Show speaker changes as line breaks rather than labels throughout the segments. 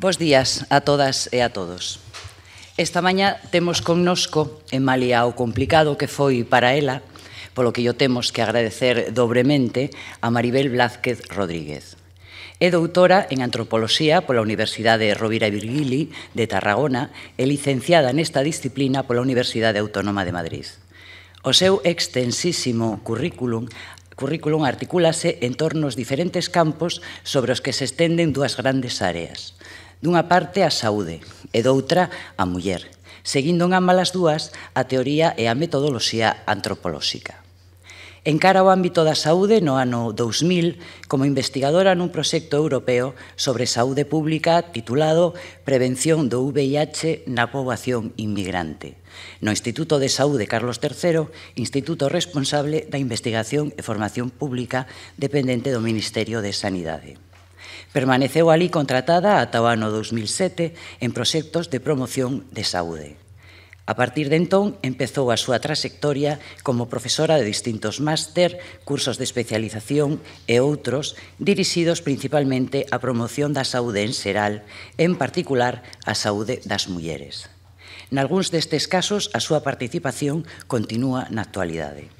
Bos días a todas e a todos. Esta maña temos connosco, en Malia, o complicado que foi para ela, polo que yo temos que agradecer dobremente a Maribel Blázquez Rodríguez. É doutora en Antropoloxía pola Universidade Rovira Virgili de Tarragona e licenciada nesta disciplina pola Universidade Autónoma de Madrid. O seu extensísimo currículum currículum articulase en torno aos diferentes campos sobre os que se estenden dúas grandes áreas, Dunha parte a saúde e doutra a muller, seguindo en ambas as dúas a teoría e a metodoloxía antropolóxica. Encara o ámbito da saúde no ano 2000 como investigadora nun proxecto europeo sobre saúde pública titulado Prevención do VIH na poboación inmigrante, no Instituto de Saúde Carlos III, instituto responsable da investigación e formación pública dependente do Ministerio de Sanidade. Permaneceu ali contratada ata o ano 2007 en proxectos de promoción de saúde. A partir de entón, empezou a súa trayectoria como profesora de distintos máster, cursos de especialización e outros dirixidos principalmente á promoción da saúde en xeral, en particular a saúde das mulleres. Nalgúns destes casos, a súa participación continúa na actualidade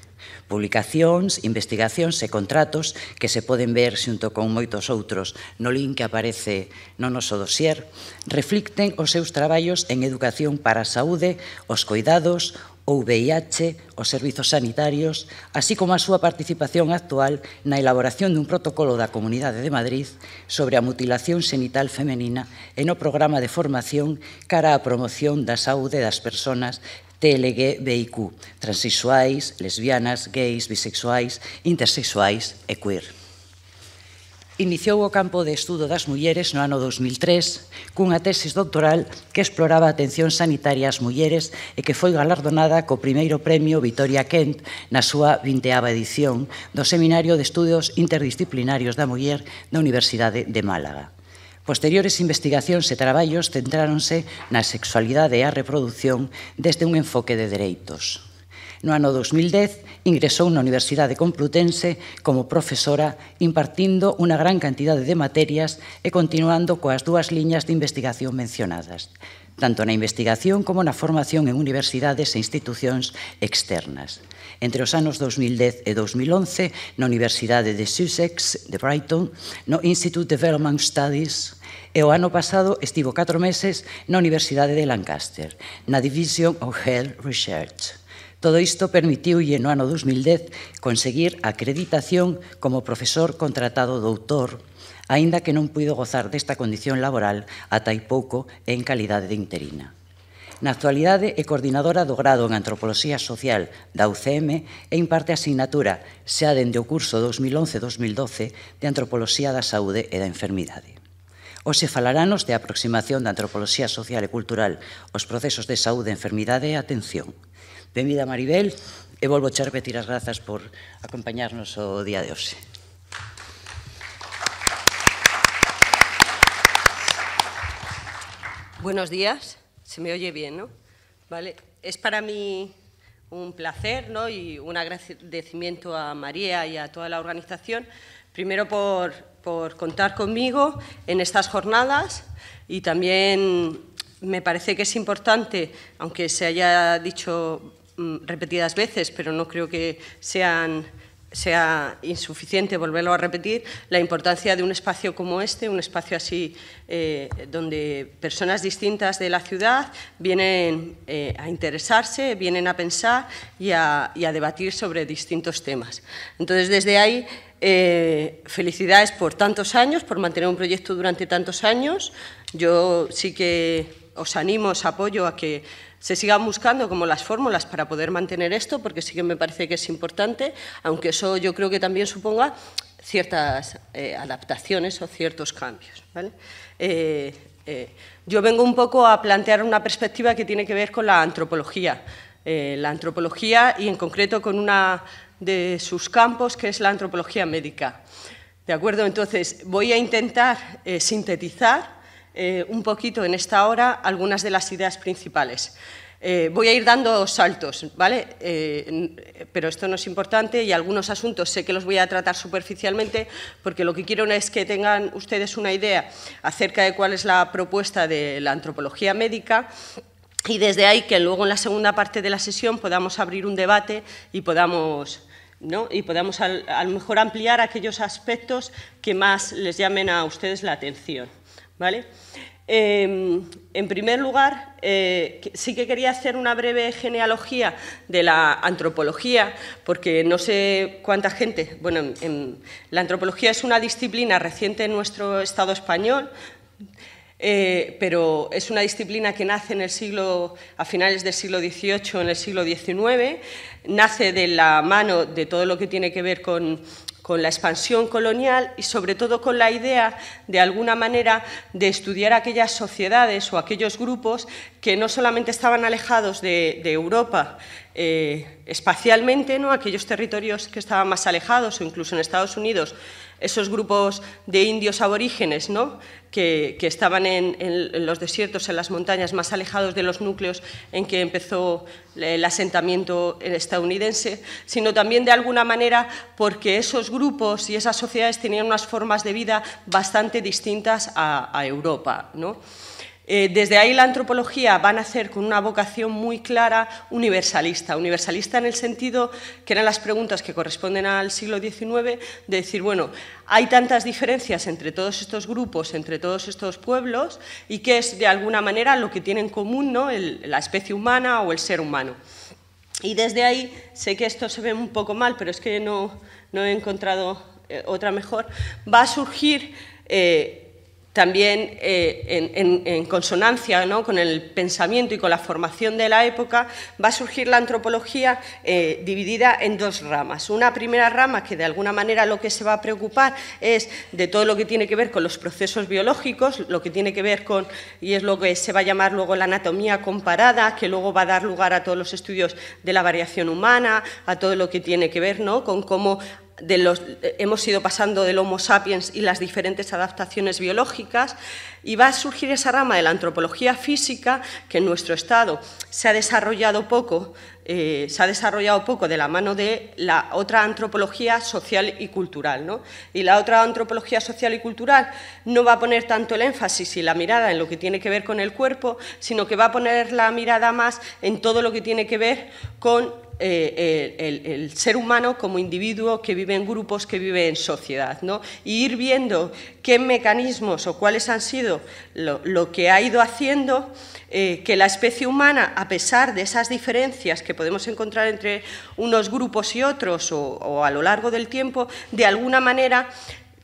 publicacións, investigacións e contratos que se poden ver xunto con moitos outros no link que aparece no noso dosier, reflicten os seus traballos en educación para a saúde, os cuidados, o VIH, os servizos sanitarios, así como a súa participación actual na elaboración dun protocolo da Comunidade de Madrid sobre a mutilación genital femenina e no programa de formación cara á promoción da saúde das persoas TLGBIQ, transexuais, lesbianas, gays, bisexuais, intersexuais e queer. Iniciou o campo de estudo das mulleres no ano 2003 cunha tesis doctoral que exploraba a atención sanitaria ás mulleres e que foi galardonada co primeiro premio Vitoria Kent na súa 20ª edición do Seminario de Estudios Interdisciplinarios da Muller da Universidade de Málaga. Posteriores investigacións e traballos centráronse na sexualidade e a reproducción desde un enfoque de dereitos. No ano 2010 ingresou na Universidade Complutense como profesora impartindo unha gran cantidade de materias e continuando coas dúas liñas de investigación mencionadas, tanto na investigación como na formación en universidades e institucións externas. Entre os anos 2010 e 2011, na Universidade de Sussex, de Brighton, no Institute of Development Studies, e o ano pasado estivo 4 meses na Universidade de Lancaster, na Division of Health Research. Todo isto permitiu e no ano 2010 conseguir a acreditación como profesor contratado doutor, aínda que non puido gozar desta condición laboral ata aí pouco en calidade de interina. Na actualidade é coordinadora do grado en Antropoloxía Social da UCM e imparte a asignatura xa dende o curso 2011-2012 de Antropoloxía da Saúde e da Enfermidade. se falaranos de aproximación de antropología social y e cultural los procesos de salud, e enfermidade e atención. Bienvenida, Maribel, e volvo a repetir e as gracias por acompañarnos o día de hoxe. Buenos días, se me
oye bien, ¿no? Vale, es para mí un placer y un agradecimiento a María y a toda la organización, primero por por contar conmigo en estas jornadas y también me parece que es importante, aunque se haya dicho mm, repetidas veces, pero no creo que sean sea insuficiente volverlo a repetir, la importancia de un espacio como este, un espacio así eh, donde personas distintas de la ciudad vienen eh, a interesarse, vienen a pensar y a, y a debatir sobre distintos temas. Entonces, desde ahí eh, felicidades por tantos años, por mantener un proyecto durante tantos años. Yo sí que os animo, os apoyo a que se sigan buscando como las fórmulas para poder mantener esto, porque sí que me parece que es importante, aunque eso yo creo que también suponga ciertas eh, adaptaciones o ciertos cambios. Eh, yo vengo un poco a plantear una perspectiva que tiene que ver con la antropología. la antropología y en concreto con una de sus campos, que es la antropología médica. ¿De acuerdo? Entonces, voy a intentar eh, sintetizar eh, un poquito en esta hora algunas de las ideas principales. Eh, voy a ir dando saltos, ¿vale? pero esto no es importante y algunos asuntos sé que los voy a tratar superficialmente porque lo que quiero es que tengan ustedes una idea acerca de cuál es la propuesta de la antropología médica y desde ahí que luego en la segunda parte de la sesión podamos abrir un debate y podamos y podamos a lo mejor ampliar aquellos aspectos que más les llamen a ustedes la atención. ¿vale? Em, en primer lugar, eh, sí que quería hacer una breve genealogía de la antropología, porque no sé cuánta gente. Bueno, la antropología es una disciplina reciente en nuestro Estado español. Eh, pero es una disciplina que nace en el siglo, a finales del siglo XVIII, en el siglo XIX, nace de la mano de todo lo que tiene que ver con, la expansión colonial y sobre todo con la idea, de alguna manera, de estudiar aquellas sociedades o aquellos grupos que no solamente estaban alejados de, Europa eh, espacialmente, ¿no? aquellos territorios que estaban más alejados o incluso en Estados Unidos esos grupos de indios aborígenes ¿no? que, estaban en, los desiertos, en las montañas más alejados de los núcleos en que empezó el asentamiento estadounidense, sino también de alguna manera porque esos grupos y esas sociedades tenían unas formas de vida bastante distintas a, a Europa. ¿no? Eh, desde ahí la antropología va a nacer con una vocación muy clara universalista, universalista en el sentido que eran las preguntas que corresponden al siglo XIX, de decir, bueno, hay tantas diferencias entre todos estos grupos, entre todos estos pueblos, y qué es de alguna manera lo que tiene en común ¿no? la especie humana o el ser humano. Y desde ahí, sé que esto se ve un poco mal, pero es que no, he encontrado eh, otra mejor, va a surgir... Eh, también eh, en, consonancia ¿no? con el pensamiento y con la formación de la época, va a surgir la antropología eh, dividida en dos ramas. Una primera rama que de alguna manera lo que se va a preocupar es de todo lo que tiene que ver con los procesos biológicos, lo que tiene que ver con, y es lo que se va a llamar luego la anatomía comparada, que luego va a dar lugar a todos los estudios de la variación humana, a todo lo que tiene que ver ¿no? con cómo de los, hemos ido pasando del Homo sapiens y las diferentes adaptaciones biológicas, y va a surgir esa rama de la antropología física que en nuestro estado se ha desarrollado poco eh, se ha desarrollado poco de la mano de la otra antropología social y cultural. ¿no? Y la otra antropología social y cultural no va a poner tanto el énfasis y la mirada en lo que tiene que ver con el cuerpo, sino que va a poner la mirada más en todo lo que tiene que ver con eh, el, ser humano como individuo que vive en grupos, que vive en sociedad, ¿no? Y ir viendo qué mecanismos o cuáles han sido lo, que ha ido haciendo eh, que la especie humana, a pesar de esas diferencias que podemos encontrar entre unos grupos y otros o, a lo largo del tiempo, de alguna manera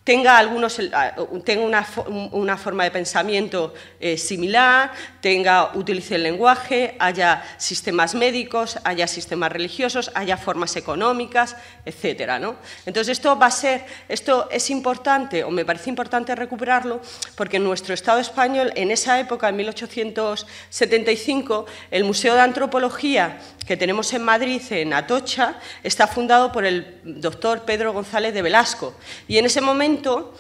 tenga, algunos, eh, ah, tenga una, forma de pensamiento eh, similar, tenga, utilice el lenguaje, haya sistemas médicos, haya sistemas religiosos, haya formas económicas, etc. Entonces esto va a ser, esto es importante, o me parece importante recuperarlo, porque en nuestro Estado español, en esa época, en 1875, el Museo de Antropología que tenemos en Madrid, en Atocha, está fundado por el doctor Pedro González de Velasco. Y en ese momento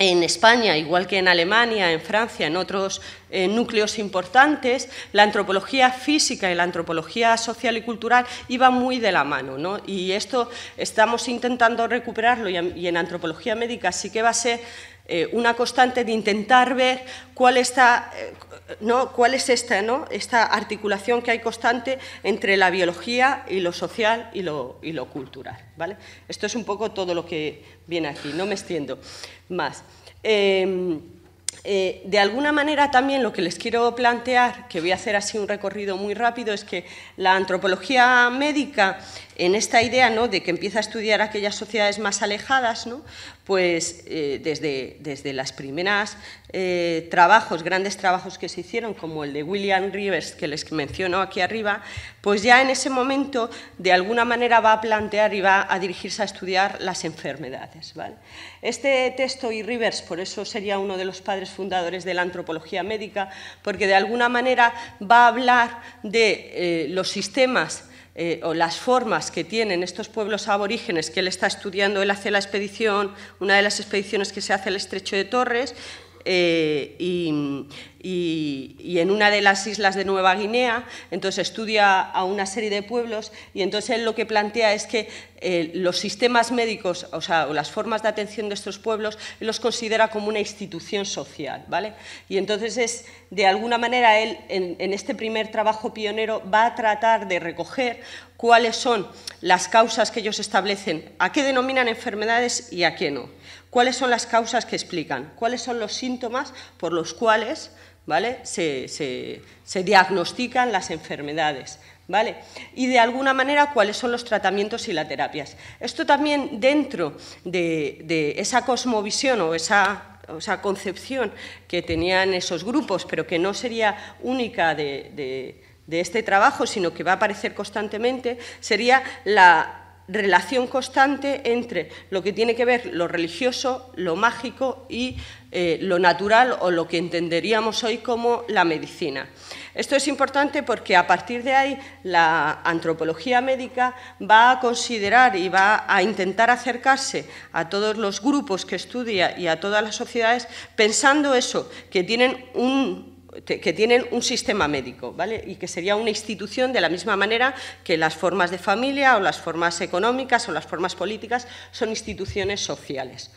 en España, igual que en Alemania, en Francia, en otros eh, núcleos importantes, la antropología física y la antropología social y cultural iban muy de la mano. ¿no? Y esto estamos intentando recuperarlo y, y en antropología médica sí que va a ser eh, una constante de intentar ver cuál, está, eh, ¿no? cuál es esta, ¿no? esta articulación que hay constante entre la biología y lo social y lo, y lo cultural. ¿vale? Esto es un poco todo lo que viene aquí, no me extiendo más. Em, eh, de alguna manera también lo que les quiero plantear, que voy a hacer así un recorrido muy rápido, es que la antropología médica, en esta idea ¿no? de que empieza a estudiar aquellas sociedades más alejadas, ¿no? pues eh, desde, desde las primeras eh, trabajos, grandes trabajos que se hicieron, como el de William Rivers, que les menciono aquí arriba, pues ya en ese momento de alguna manera va a plantear y va a dirigirse a estudiar las enfermedades. ¿vale? Este texto y Rivers, por eso sería uno de los padres fundadores de la antropología médica, porque de alguna manera va a hablar de eh, los sistemas eh, o las formas que tienen estos pueblos aborígenes que él está estudiando. Él hace la expedición, una de las expediciones que se hace al estrecho de Torres, eh, y, en una de las islas de Nueva Guinea, entonces estudia a una serie de pueblos y entonces él lo que plantea es que eh, los sistemas médicos, o sea, las formas de atención de estos pueblos, los considera como una institución social, ¿vale? Y entonces es, de alguna manera, él en este primer trabajo pionero va a tratar de recoger cuáles son las causas que ellos establecen, a qué denominan enfermedades y a qué no cuáles son las causas que explican, cuáles son los síntomas por los cuales ¿vale? se, diagnostican las enfermedades. ¿Vale? Y de alguna manera cuáles son los tratamientos y las terapias. Esto también dentro de, esa cosmovisión o esa o concepción que tenían esos grupos, pero que no sería única de, de este trabajo, sino que va a aparecer constantemente, sería la relación constante entre lo que tiene que ver lo religioso, lo mágico y eh, lo natural o lo que entenderíamos hoy como la medicina. Esto es importante porque a partir de ahí la antropología médica va a considerar y va a intentar acercarse a todos los grupos que estudia y a todas las sociedades pensando eso, que tienen un que tienen un sistema médico, ¿vale? Y que sería una institución de la misma manera que las formas de familia o las formas económicas o las formas políticas son instituciones sociales.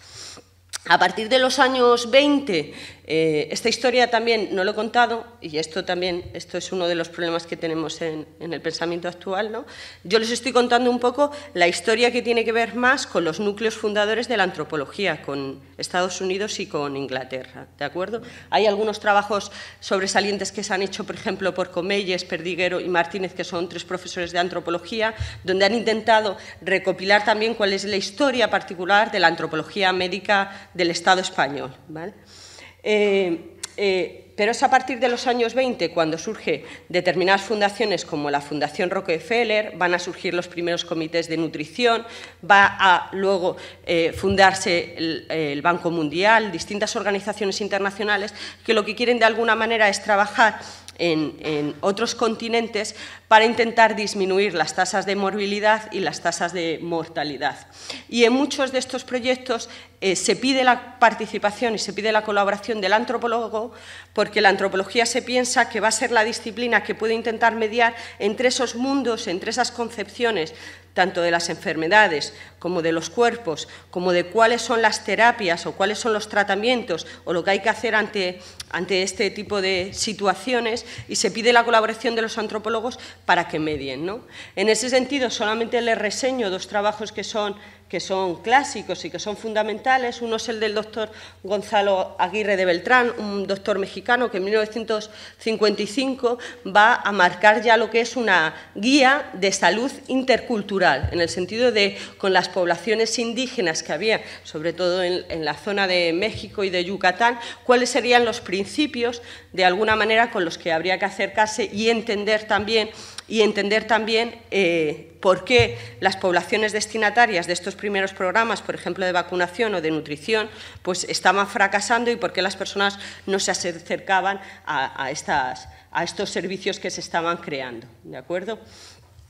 A partir de los años 20, eh, esta historia también no lo he contado, y esto también esto es uno de los problemas que tenemos en, en el pensamiento actual. ¿no? Yo les estoy contando un poco la historia que tiene que ver más con los núcleos fundadores de la antropología, con Estados Unidos y con Inglaterra. ¿de acuerdo? Hay algunos trabajos sobresalientes que se han hecho, por ejemplo, por Comelles, Perdiguero y Martínez, que son tres profesores de antropología, donde han intentado recopilar también cuál es la historia particular de la antropología médica del Estado español. Eh, eh, pero es a partir de los años 20 cuando surgen determinadas fundaciones como la Fundación Rockefeller, van a surgir los primeros comités de nutrición, va a luego eh, fundarse el, Banco Mundial, distintas organizaciones internacionales que lo que quieren de alguna manera es trabajar en otros continentes para intentar disminuir las tasas de morbilidad y las tasas de mortalidad. Y en muchos de estos proyectos eh, se pide la participación y se pide la colaboración del antropólogo porque la antropología se piensa que va a ser la disciplina que puede intentar mediar entre esos mundos, entre esas concepciones tanto de las enfermedades como de los cuerpos, como de cuáles son las terapias o cuáles son los tratamientos o lo que hay que hacer ante, ante este tipo de situaciones y se pide la colaboración de los antropólogos para que medien. ¿no? En ese sentido, solamente les reseño dos trabajos que son que son clásicos y que son fundamentales. Uno es el del doctor Gonzalo Aguirre de Beltrán, un doctor mexicano que en 1955 va a marcar ya lo que es una guía de salud intercultural, en el sentido de con las poblaciones indígenas que había, sobre todo en, la zona de México y de Yucatán, cuáles serían los principios de alguna manera con los que habría que acercarse y entender también y entender también eh, por qué las poblaciones destinatarias de estos primeros programas, por ejemplo, de vacunación o de nutrición, pues estaban fracasando y por qué las personas no se acercaban a, estas, a estos servicios que se estaban creando. ¿De acuerdo?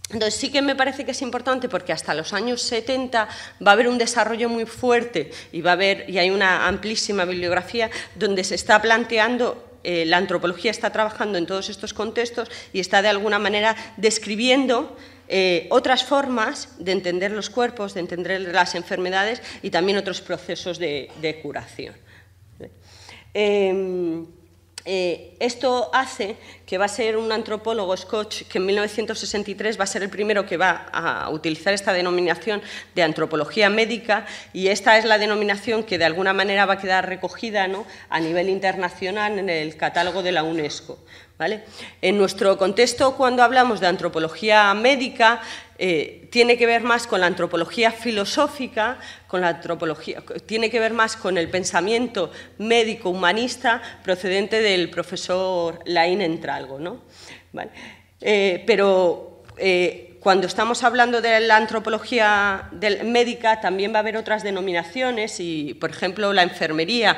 Entonces sí que me parece que es importante porque hasta los años 70 va a haber un desarrollo muy fuerte y va a haber y hay una amplísima bibliografía donde se está planteando eh, la antropología está trabajando en todos estos contextos y está de alguna manera describiendo eh, otras formas de entender los cuerpos, de entender las enfermedades y también otros procesos de, curación. Eh, eh, esto hace que va a ser un antropólogo Scotch que en 1963 va a ser el primero que va a utilizar esta denominación de antropología médica y esta es la denominación que de alguna manera va a quedar recogida a nivel internacional en el catálogo de la UNESCO. ¿vale? En nuestro contexto, cuando hablamos de antropología médica, eh, tiene que ver más con la antropología filosófica, con la antropología, tiene que ver más con el pensamiento médico humanista procedente del profesor Lain Entralgo. Eh, pero eh, cuando estamos hablando de la antropología médica también va a haber otras denominaciones y, por ejemplo, la enfermería.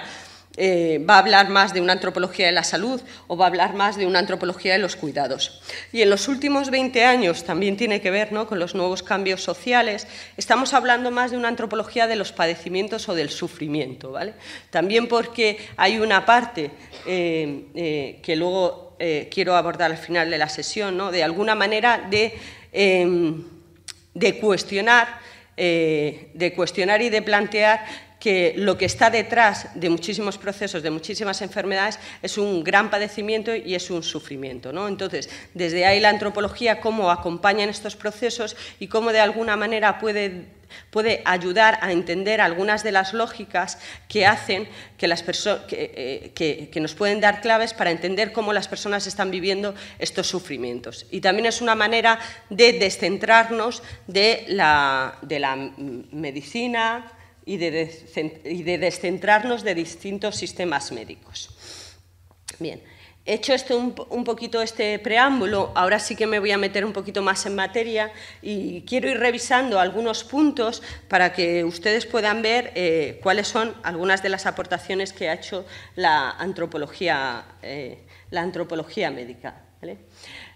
Eh, va a hablar más de una antropología de la salud o va a hablar más de una antropología de los cuidados. Y en los últimos 20 años también tiene que ver con los nuevos cambios sociales. Estamos hablando más de una antropología de los padecimientos o del sufrimiento. ¿vale? También porque hay una parte eh, eh, que luego quiero abordar al final de la sesión, de alguna manera de, em, de cuestionar. de cuestionar y de plantear que lo que está detrás de muchísimos procesos, de muchísimas enfermedades, es un gran padecimiento y es un sufrimiento. ¿no? Entonces, desde ahí la antropología, cómo acompañan estos procesos y cómo de alguna manera puede, puede ayudar a entender algunas de las lógicas que hacen que, las eh, que, nos pueden dar claves para entender cómo las personas están viviendo estos sufrimientos. Y también es una manera de descentrarnos de la, de la medicina, y de, descentrarnos de distintos sistemas médicos. Bien, hecho este un, poquito este preámbulo, ahora sí que me voy a meter un poquito más en materia y quiero ir revisando algunos puntos para que ustedes puedan ver eh, cuáles son algunas de las aportaciones que ha hecho la antropología, eh, la antropología médica.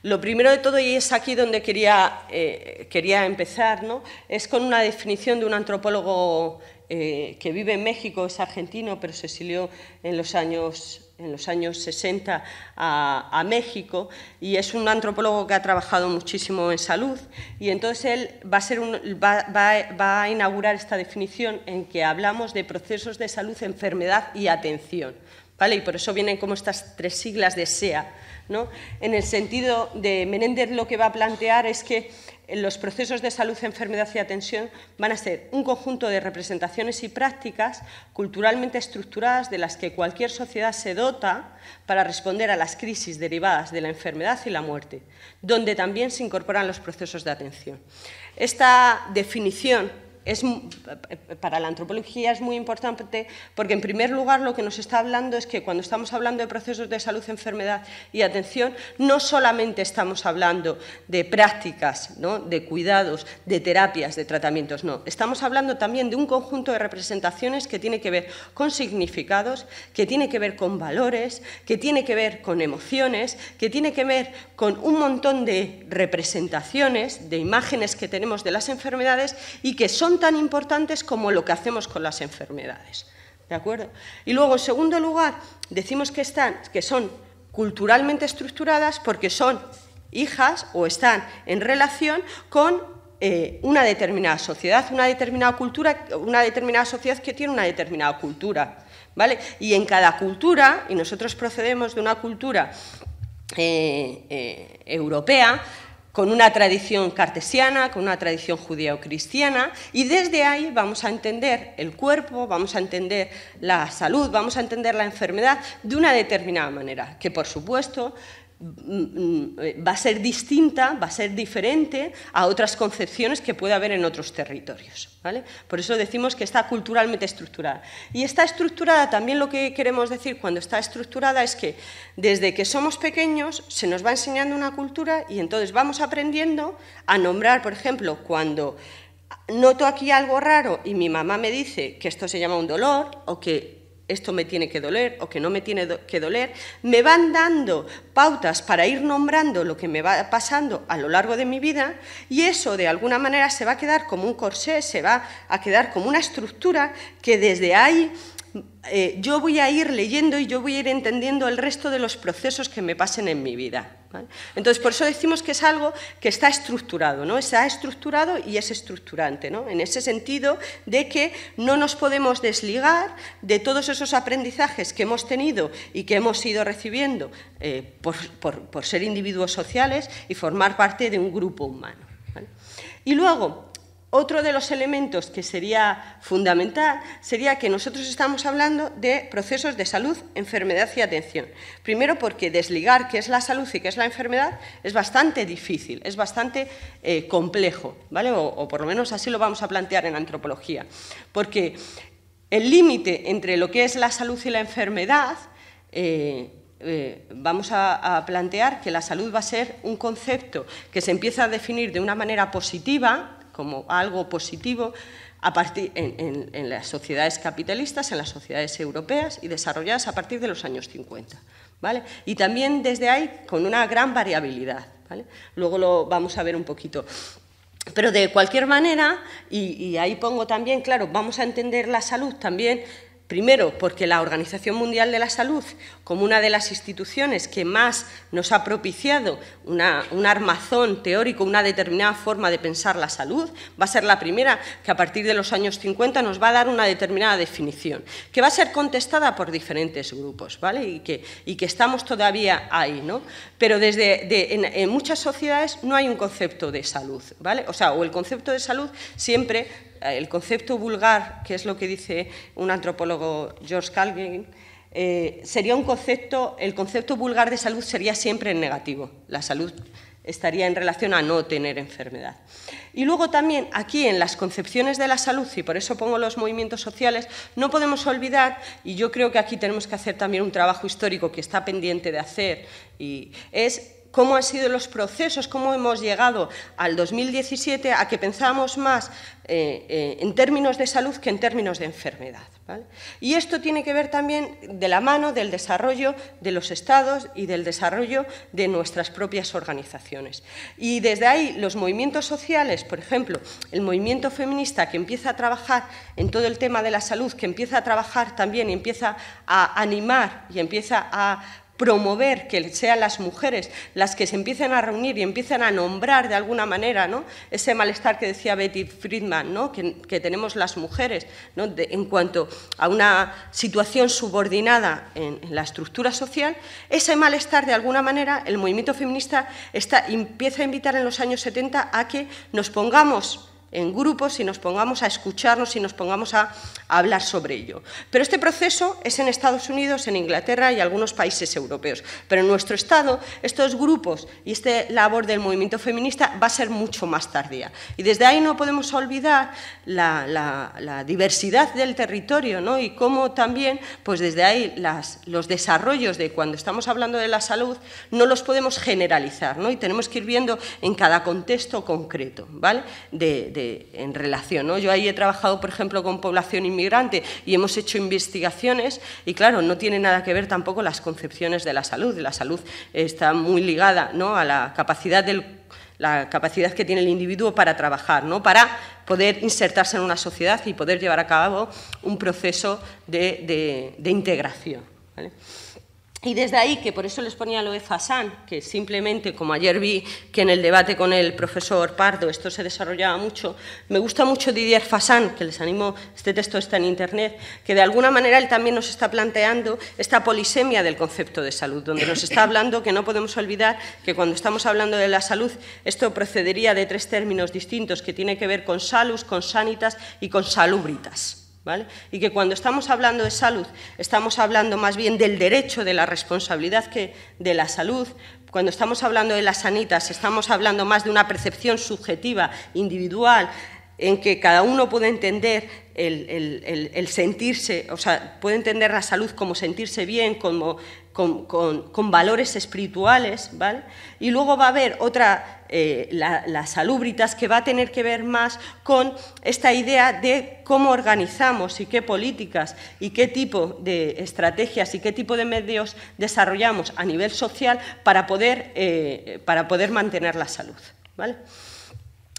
Lo primero de todo, y es aquí donde quería, eh, quería empezar, ¿no? es con una definición de un antropólogo eh, que vive en México, es argentino, pero se exilió en los años en los años 60 a, México y es un antropólogo que ha trabajado muchísimo en salud y entonces él va a, ser va, inaugurar esta definición en que hablamos de procesos de salud, enfermedad y atención. ¿Vale? Y por eso vienen como estas tres siglas de SEA, ¿no? En el sentido de Menéndez lo que va a plantear es que los procesos de salud, enfermedad y atención van a ser un conjunto de representaciones y prácticas culturalmente estructuradas de las que cualquier sociedad se dota para responder a las crisis derivadas de la enfermedad y la muerte, donde también se incorporan los procesos de atención. Esta definición es, para la antropología es muy importante porque, en primer lugar, lo que nos está hablando es que cuando estamos hablando de procesos de salud, enfermedad y atención, no solamente estamos hablando de prácticas, ¿no? de cuidados, de terapias, de tratamientos, no. Estamos hablando también de un conjunto de representaciones que tiene que ver con significados, que tiene que ver con valores, que tiene que ver con emociones, que tiene que ver con un montón de representaciones, de imágenes que tenemos de las enfermedades y que son tan importantes como lo que hacemos con las enfermedades. ¿De acuerdo? Y luego, en segundo lugar, decimos que, están, que son culturalmente estructuradas porque son hijas o están en relación con eh, una determinada sociedad, una determinada cultura, una determinada sociedad que tiene una determinada cultura. ¿Vale? Y en cada cultura, y nosotros procedemos de una cultura eh, eh, europea, con una tradición cartesiana, con una tradición cristiana... y desde ahí vamos a entender el cuerpo, vamos a entender la salud, vamos a entender la enfermedad de una determinada manera, que por supuesto Mm, mm, va a ser distinta, va a ser diferente a otras concepciones que puede haber en otros territorios. ¿vale? Por eso decimos que está culturalmente estructurada. Y está estructurada, también lo que queremos decir cuando está estructurada es que desde que somos pequeños se nos va enseñando una cultura y entonces vamos aprendiendo a nombrar, por ejemplo, cuando noto aquí algo raro y mi mamá me dice que esto se llama un dolor o que esto me tiene que doler o que no me tiene que doler, me van dando pautas para ir nombrando lo que me va pasando a lo largo de mi vida y eso de alguna manera se va a quedar como un corsé, se va a quedar como una estructura que desde ahí eh, yo voy a ir leyendo y yo voy a ir entendiendo el resto de los procesos que me pasen en mi vida. Entonces, por eso decimos que es algo que está estructurado, ¿no? Está estructurado y es estructurante, En ese sentido de que no nos podemos desligar de todos esos aprendizajes que hemos tenido y que hemos ido recibiendo eh, por, ser individuos sociales y formar parte de un grupo humano. Y luego, otro de los elementos que sería fundamental sería que nosotros estamos hablando de procesos de salud, enfermedad y atención. Primero porque desligar qué es la salud y qué es la enfermedad es bastante difícil, es bastante eh, complejo, ¿vale? O, por lo menos así lo vamos a plantear en antropología. Porque el límite entre lo que es la salud y la enfermedad, eh, eh, vamos a, a, plantear que la salud va a ser un concepto que se empieza a definir de una manera positiva como algo positivo a partir, en, las sociedades capitalistas, en las sociedades europeas y desarrolladas a partir de los años 50. ¿vale? Y también desde ahí con una gran variabilidad. ¿vale? Luego lo vamos a ver un poquito. Pero de cualquier manera, y ahí pongo también, claro, vamos a entender la salud también Primero, porque la Organización Mundial de la Salud, como una de las instituciones que más nos ha propiciado un armazón teórico, una determinada forma de pensar la salud, va a ser la primera que a partir de los años 50 nos va a dar una determinada definición, que va a ser contestada por diferentes grupos, ¿vale? Y que, estamos todavía ahí, ¿no? Pero desde en, en, muchas sociedades no hay un concepto de salud, ¿vale? O sea, o el concepto de salud siempre el concepto vulgar, que es lo que dice un antropólogo George Calvin, eh, sería un concepto, el concepto vulgar de salud sería siempre en negativo. La salud estaría en relación a no tener enfermedad. Y luego también aquí en las concepciones de la salud, y por eso pongo los movimientos sociales, no podemos olvidar, y yo creo que aquí tenemos que hacer también un trabajo histórico que está pendiente de hacer, y es cómo han sido los procesos, cómo hemos llegado al 2017 a que pensamos más eh, eh, en términos de salud que en términos de enfermedad. Y esto tiene que ver también de la mano del desarrollo de los estados y del desarrollo de nuestras propias organizaciones. Y desde ahí los movimientos sociales, por ejemplo, el movimiento feminista que empieza a trabajar en todo el tema de la salud, que empieza a trabajar también y empieza a animar y empieza a promover que sean las mujeres las que se empiecen a reunir y empiecen a nombrar de alguna manera ¿no? ese malestar que decía Betty Friedman, ¿no? que, tenemos las mujeres en cuanto a una situación subordinada en, la estructura social, ese malestar de alguna manera el movimiento feminista está, empieza a invitar en los años 70 a que nos pongamos en grupos y nos pongamos a escucharnos y nos pongamos a, hablar sobre ello. Pero este proceso es en Estados Unidos, en Inglaterra y algunos países europeos. Pero en nuestro Estado, estos grupos y esta labor del movimiento feminista va a ser mucho más tardía. Y desde ahí no podemos olvidar la, diversidad del territorio ¿no? y cómo también, pues desde ahí, las, los desarrollos de cuando estamos hablando de la salud no los podemos generalizar ¿no? y tenemos que ir viendo en cada contexto concreto ¿vale? de en relación. Yo ahí he trabajado, por ejemplo, con población inmigrante y hemos hecho investigaciones y, claro, no tiene nada que ver tampoco las concepciones de la salud. La salud está muy ligada a la capacidad del la capacidad que tiene el individuo para trabajar, para poder insertarse en una sociedad y poder llevar a cabo un proceso de, integración. Y desde ahí, que por eso les ponía lo de Fassan, que simplemente, como ayer vi que en el debate con el profesor Pardo esto se desarrollaba mucho, me gusta mucho Didier Fasán, que les animo, este texto está en Internet, que de alguna manera él también nos está planteando esta polisemia del concepto de salud, donde nos está hablando que no podemos olvidar que cuando estamos hablando de la salud, esto procedería de tres términos distintos, que tiene que ver con salus, con sanitas y con salubritas. Y que cuando estamos hablando de salud, estamos hablando más bien del derecho, de la responsabilidad que de la salud. Cuando estamos hablando de las sanitas, estamos hablando más de una percepción subjetiva, individual, en que cada uno puede entender el, sentirse, o sea, puede entender la salud como sentirse bien, como con, valores espirituales, ¿vale? Y luego va a haber otra, eh, las la, salubritas, que va a tener que ver más con esta idea de cómo organizamos y qué políticas y qué tipo de estrategias y qué tipo de medios desarrollamos a nivel social para poder, eh, para poder mantener la salud, ¿vale?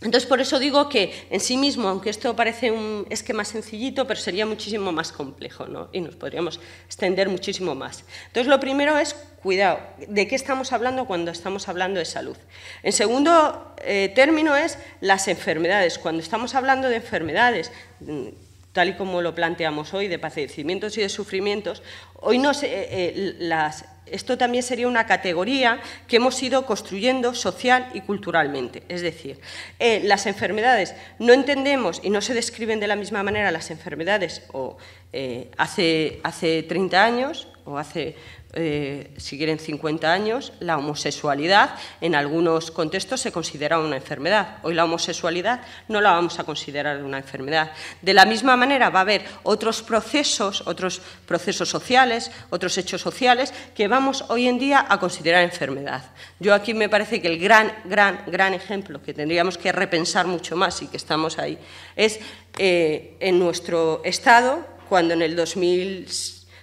Entonces, por eso digo que en sí mismo, aunque esto parece un esquema sencillito, pero sería muchísimo más complejo ¿no? y nos podríamos extender muchísimo más. Entonces, lo primero es, cuidado, ¿de qué estamos hablando cuando estamos hablando de salud? En segundo eh, término es las enfermedades. Cuando estamos hablando de enfermedades, mm, tal y como lo planteamos hoy, de padecimientos y de sufrimientos, hoy no sé eh, eh, las esto también sería una categoría que hemos ido construyendo social y culturalmente. Es decir, eh, las enfermedades no entendemos y no se describen de la misma manera las enfermedades o eh, hace, hace 30 años o hace eh, si quieren 50 años, la homosexualidad en algunos contextos se considera una enfermedad. Hoy la homosexualidad no la vamos a considerar una enfermedad. De la misma manera va a haber otros procesos, otros procesos sociales, otros hechos sociales que vamos hoy en día a considerar enfermedad. Yo aquí me parece que el gran, gran, gran ejemplo que tendríamos que repensar mucho más y que estamos ahí es eh, en nuestro Estado cuando en el 2000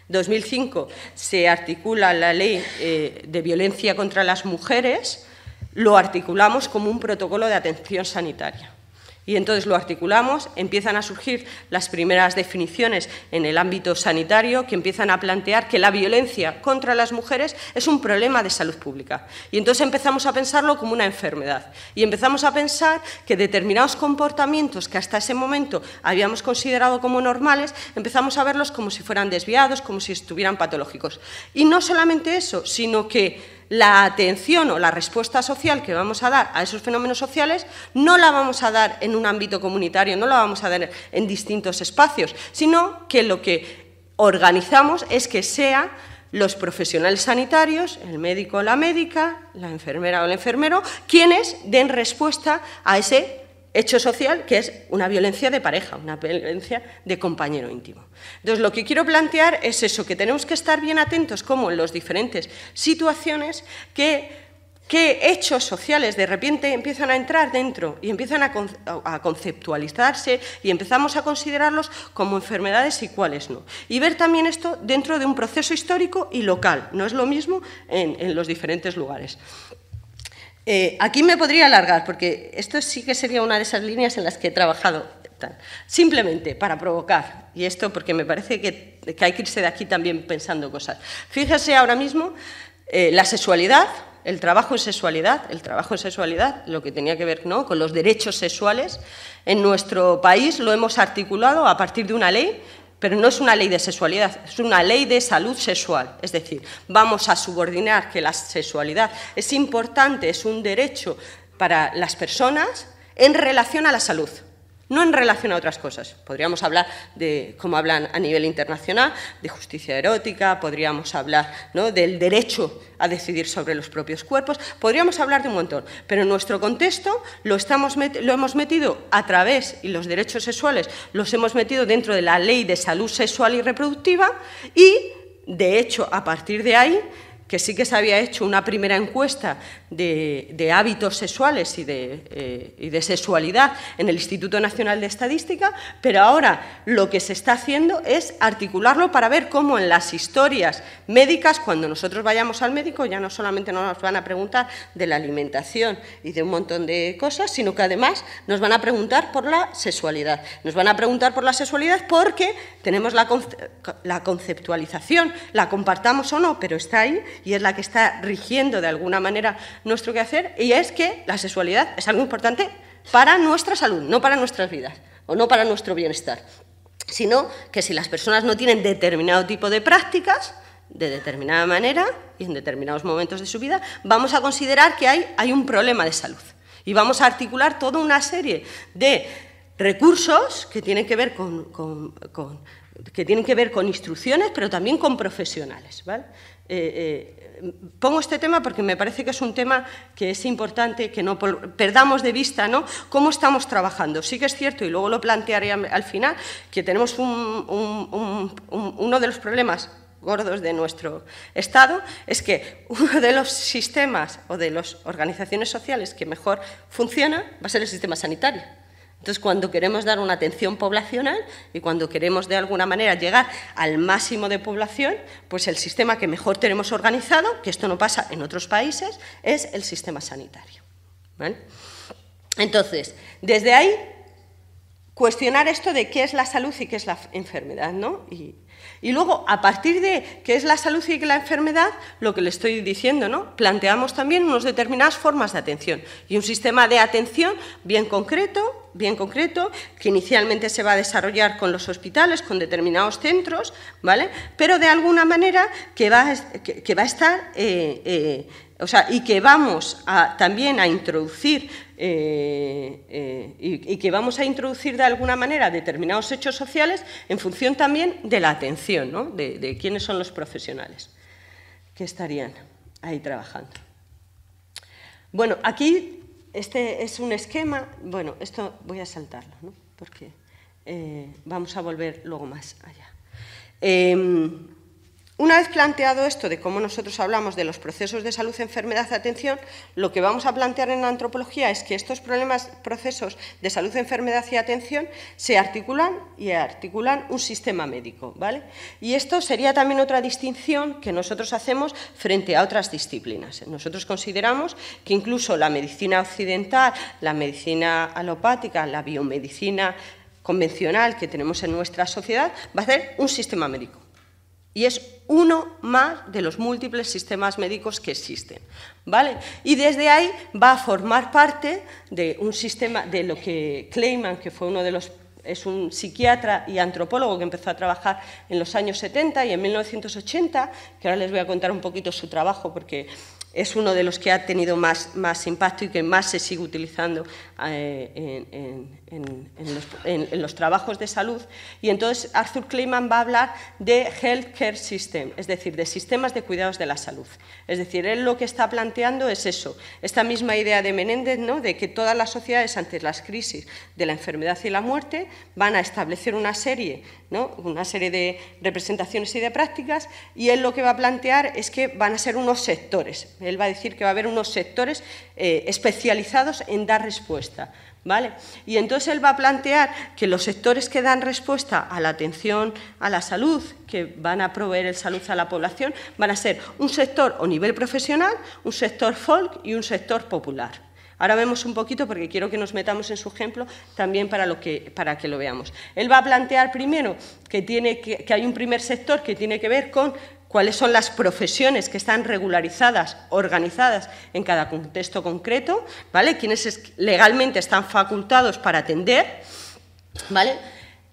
2005 se articula la ley eh, de violencia contra las mujeres, lo articulamos como un protocolo de atención sanitaria. Y entonces lo articulamos, empiezan a surgir las primeras definiciones en el ámbito sanitario que empiezan a plantear que la violencia contra las mujeres es un problema de salud pública. Y entonces empezamos a pensarlo como una enfermedad. Y empezamos a pensar que determinados comportamientos que hasta ese momento habíamos considerado como normales, empezamos a verlos como si fueran desviados, como si estuvieran patológicos. Y no solamente eso, sino que la atención o la respuesta social que vamos a dar a esos fenómenos sociales no la vamos a dar en un ámbito comunitario, no la vamos a dar en distintos espacios, sino que lo que organizamos es que sea los profesionales sanitarios, el médico o la médica, la enfermera o el enfermero, quienes den respuesta a ese hecho social que es una violencia de pareja, una violencia de compañero íntimo. Entonces, lo que quiero plantear es eso, que tenemos que estar bien atentos como en las diferentes situaciones que qué hechos sociales de repente empiezan a entrar dentro y empiezan a, conceptualizarse y empezamos a considerarlos como enfermedades y cuáles no. Y ver también esto dentro de un proceso histórico y local, no es lo mismo en los diferentes lugares. Eh, aquí me podría alargar, porque esto sí que sería una de esas líneas en las que he trabajado. Simplemente para provocar, y esto porque me parece que, hay que irse de aquí también pensando cosas. Fíjese ahora mismo eh, la sexualidad, el trabajo en sexualidad, el trabajo en sexualidad, lo que tenía que ver ¿no? con los derechos sexuales, en nuestro país lo hemos articulado a partir de una ley pero no es una ley de sexualidad, es una ley de salud sexual. Es decir, vamos a subordinar que la sexualidad es importante, es un derecho para las personas en relación a la salud no en relación a otras cosas. Podríamos hablar de cómo hablan a nivel internacional, de justicia erótica, podríamos hablar ¿no? del derecho a decidir sobre los propios cuerpos, podríamos hablar de un montón, pero en nuestro contexto lo, estamos lo hemos metido a través, y los derechos sexuales los hemos metido dentro de la ley de salud sexual y reproductiva, y de hecho a partir de ahí que sí que se había hecho una primera encuesta de, hábitos sexuales eh, y de, sexualidad en el Instituto Nacional de Estadística, pero ahora lo que se está haciendo es articularlo para ver cómo en las historias médicas, cuando nosotros vayamos al médico, ya no solamente nos van a preguntar de la alimentación y de un montón de cosas, sino que además nos van a preguntar por la sexualidad. Nos van a preguntar por la sexualidad porque tenemos la conceptualización, la compartamos o no, pero está ahí y es la que está rigiendo de alguna manera nuestro quehacer, y es que la sexualidad es algo importante para nuestra salud, no para nuestras vidas o no para nuestro bienestar, sino que si las personas no tienen determinado tipo de prácticas, de determinada manera y en determinados momentos de su vida, vamos a considerar que hay, hay un problema de salud. Y vamos a articular toda una serie de recursos que tienen que ver con, que tienen que ver con instrucciones, pero también con profesionales. ¿vale? Eh, eh, pongo este tema porque me parece que es un tema que es importante que no perdamos de vista ¿no? cómo estamos trabajando. Sí que es cierto, y luego lo plantearé al final, que tenemos uno de los problemas gordos de nuestro Estado es que uno de los sistemas o de las organizaciones sociales que mejor funciona va a ser el sistema sanitario. Entonces, cuando queremos dar una atención poblacional y cuando queremos de alguna manera llegar al máximo de población, pues el sistema que mejor tenemos organizado, que esto no pasa en otros países, es el sistema sanitario. Entonces, desde ahí, cuestionar esto de qué es la salud y qué es la enfermedad, ¿no? Y, y luego, a partir de qué es la salud y qué es la enfermedad, lo que le estoy diciendo, ¿no? Planteamos también unas determinadas formas de atención y un sistema de atención bien concreto, bien concreto que inicialmente se va a desarrollar con los hospitales, con determinados centros, ¿vale? Pero de alguna manera que va a, que, va a estar, eh, eh, o sea, y que vamos a, también a introducir eh, y, que vamos a introducir de alguna manera determinados hechos sociales en función también de la atención, ¿no? de quiénes son los profesionales que estarían ahí trabajando. Bueno, aquí este es un esquema, bueno, esto voy a saltarlo, ¿no? porque eh, vamos a volver luego más allá. Em, una vez planteado esto de cómo nosotros hablamos de los procesos de salud, enfermedad, atención, lo que vamos a plantear en la antropología es que estos problemas, procesos de salud, enfermedad y atención se articulan y articulan un sistema médico, ¿vale? Y esto sería también otra distinción que nosotros hacemos frente a otras disciplinas. Nosotros consideramos que incluso la medicina occidental, la medicina alopática, la biomedicina convencional que tenemos en nuestra sociedad va a ser un sistema médico. Y es uno más de los múltiples sistemas médicos que existen. ¿vale? Y desde ahí va a formar parte de un sistema de lo que Kleiman, que fue uno de los es un psiquiatra y antropólogo que empezó a trabajar en los años 70 y en 1980, que ahora les voy a contar un poquito su trabajo porque es uno de los que ha tenido más, más impacto y que más se sigue utilizando eh, en, los, trabajos de salud. Y entonces Arthur Kleiman va a hablar de healthcare system, es decir, de sistemas de cuidados de la salud. Es decir, él lo que está planteando es eso, esta misma idea de Menéndez, ¿no? de que todas las sociedades ante las crisis de la enfermedad y la muerte van a establecer una serie, ¿no? una serie de representaciones y de prácticas, y él lo que va a plantear es que van a ser unos sectores. Él va a decir que va a haber unos sectores eh, especializados en dar respuesta ¿Vale? Y entonces él va a plantear que los sectores que dan respuesta a la atención a la salud, que van a proveer el salud a la población, van a ser un sector o nivel profesional, un sector folk y un sector popular. Ahora vemos un poquito, porque quiero que nos metamos en su ejemplo también para, lo que, para que lo veamos. Él va a plantear primero que, tiene que, que hay un primer sector que tiene que ver con cuáles son las profesiones que están regularizadas, organizadas en cada contexto concreto, ¿vale? Quienes legalmente están facultados para atender, ¿vale?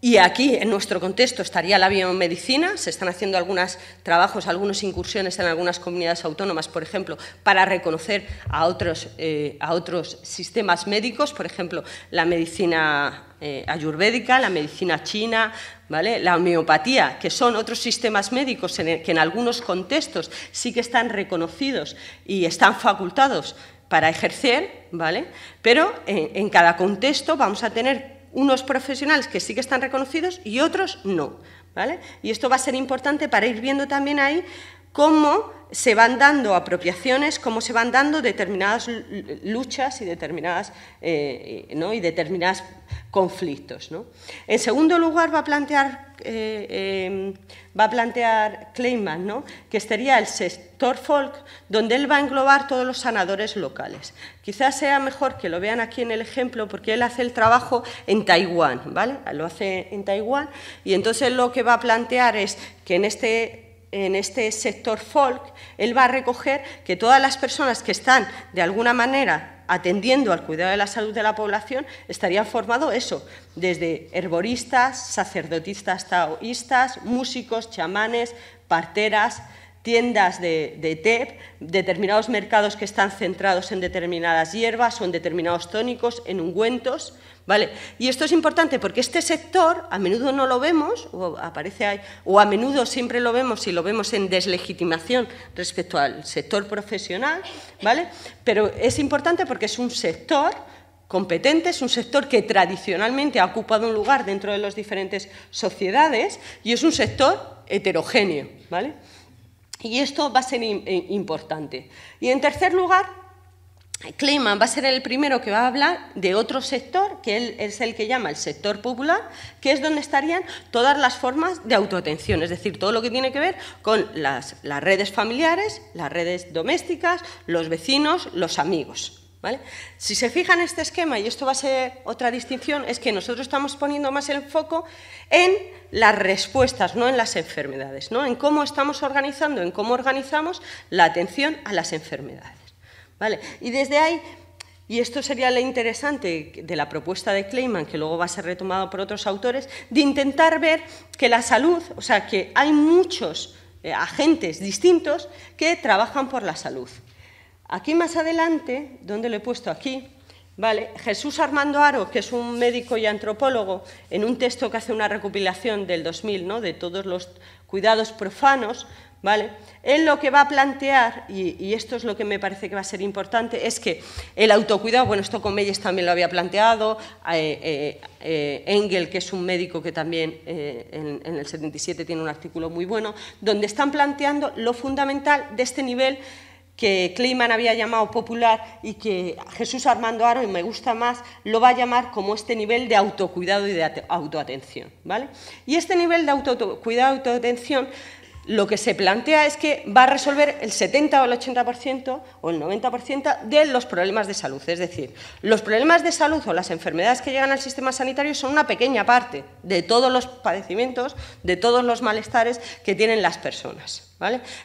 Y aquí, en nuestro contexto, estaría la biomedicina. Se están haciendo algunos trabajos, algunas incursiones en algunas comunidades autónomas, por ejemplo, para reconocer a otros, eh, a otros sistemas médicos, por ejemplo, la medicina eh, ayurvédica, la medicina china, ¿vale? la homeopatía, que son otros sistemas médicos que en algunos contextos sí que están reconocidos y están facultados para ejercer, ¿vale? pero eh, en cada contexto vamos a tener unos profesionales que sí que están reconocidos y otros no. ¿vale? Y esto va a ser importante para ir viendo también ahí cómo se van dando apropiaciones, cómo se van dando determinadas luchas y determinadas, eh, eh, ¿no? y determinadas conflictos. ¿no? En segundo lugar, va a plantear, eh, em, va a plantear Kleinman, ¿no? que sería el sector folk, donde él va a englobar todos los sanadores locales. Quizás sea mejor que lo vean aquí en el ejemplo, porque él hace el trabajo en Taiwán, ¿vale? Lo hace en Taiwán, y entonces lo que va a plantear es que en este en este sector folk, él va a recoger que todas las personas que están de alguna manera atendiendo al cuidado de la salud de la población, estaría formado eso, desde herboristas, sacerdotistas taoístas, músicos, chamanes, parteras, tiendas de, de TEP, determinados mercados que están centrados en determinadas hierbas o en determinados tónicos, en ungüentos. ¿Vale? Y esto es importante porque este sector a menudo no lo vemos, o, aparece ahí, o a menudo siempre lo vemos y lo vemos en deslegitimación respecto al sector profesional, ¿vale? Pero es importante porque es un sector competente, es un sector que tradicionalmente ha ocupado un lugar dentro de las diferentes sociedades y es un sector heterogéneo, ¿vale? Y esto va a ser eh, importante. Y en tercer lugar, Kleiman va a ser el primero que va a hablar de otro sector, que él es el que llama el sector popular, que es donde estarían todas las formas de autoatención, es decir, todo lo que tiene que ver con las, redes familiares, las redes domésticas, los vecinos, los amigos. ¿Vale? Si se fijan este esquema, y esto va a ser otra distinción, es que nosotros estamos poniendo más el foco en las respuestas, no en las enfermedades, ¿no? en cómo estamos organizando, en cómo organizamos la atención a las enfermedades. Y desde ahí, y esto sería lo interesante de la propuesta de Kleiman, que luego va a ser retomado por otros autores, de intentar ver que la salud, o sea, que hay muchos eh, agentes distintos que trabajan por la salud. Aquí más adelante, donde lo he puesto aquí, Vale. Jesús Armando Aro, que es un médico y antropólogo, en un texto que hace una recopilación del 2000 ¿no? de todos los cuidados profanos, ¿vale? Él lo que va a plantear, y, esto es lo que me parece que va a ser importante, es que el autocuidado, bueno, esto con Melles también lo había planteado, eh, eh, eh, Engel, que es un médico que también en, el 77 tiene un artículo muy bueno, donde están planteando lo fundamental de este nivel que Kleiman había llamado popular y que Jesús Armando Aro, y me gusta más, lo va a llamar como este nivel de autocuidado y de autoatención. ¿vale? Y este nivel de autocuidado y autoatención lo que se plantea es que va a resolver el 70 o el 80% o el 90% de los problemas de salud. Es decir, los problemas de salud o las enfermedades que llegan al sistema sanitario son una pequeña parte de todos los padecimientos, de todos los malestares que tienen las personas.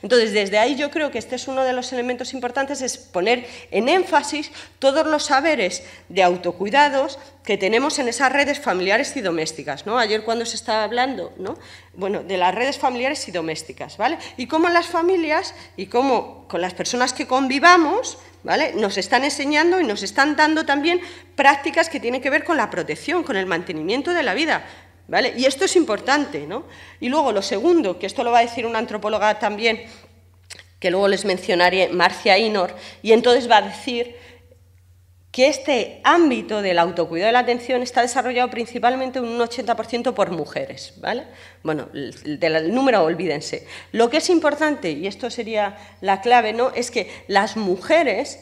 Entonces, desde ahí yo creo que este es uno de los elementos importantes, es poner en énfasis todos los saberes de autocuidados que tenemos en esas redes familiares y domésticas. Ayer cuando se estaba hablando bueno, de las redes familiares y domésticas, ¿vale? Y cómo las familias y cómo con las personas que convivamos ¿Vale? Nos están enseñando y nos están dando también prácticas que tienen que ver con la protección, con el mantenimiento de la vida. ¿Vale? Y esto es importante, ¿no? Y luego lo segundo, que esto lo va a decir una antropóloga también, que luego les mencionaré, Marcia Inor, y entonces va a decir que este ámbito del autocuidado de la atención está desarrollado principalmente un 80% por mujeres, ¿vale? Bueno, del número olvídense. Lo que es importante, y esto sería la clave, ¿no? Es que las mujeres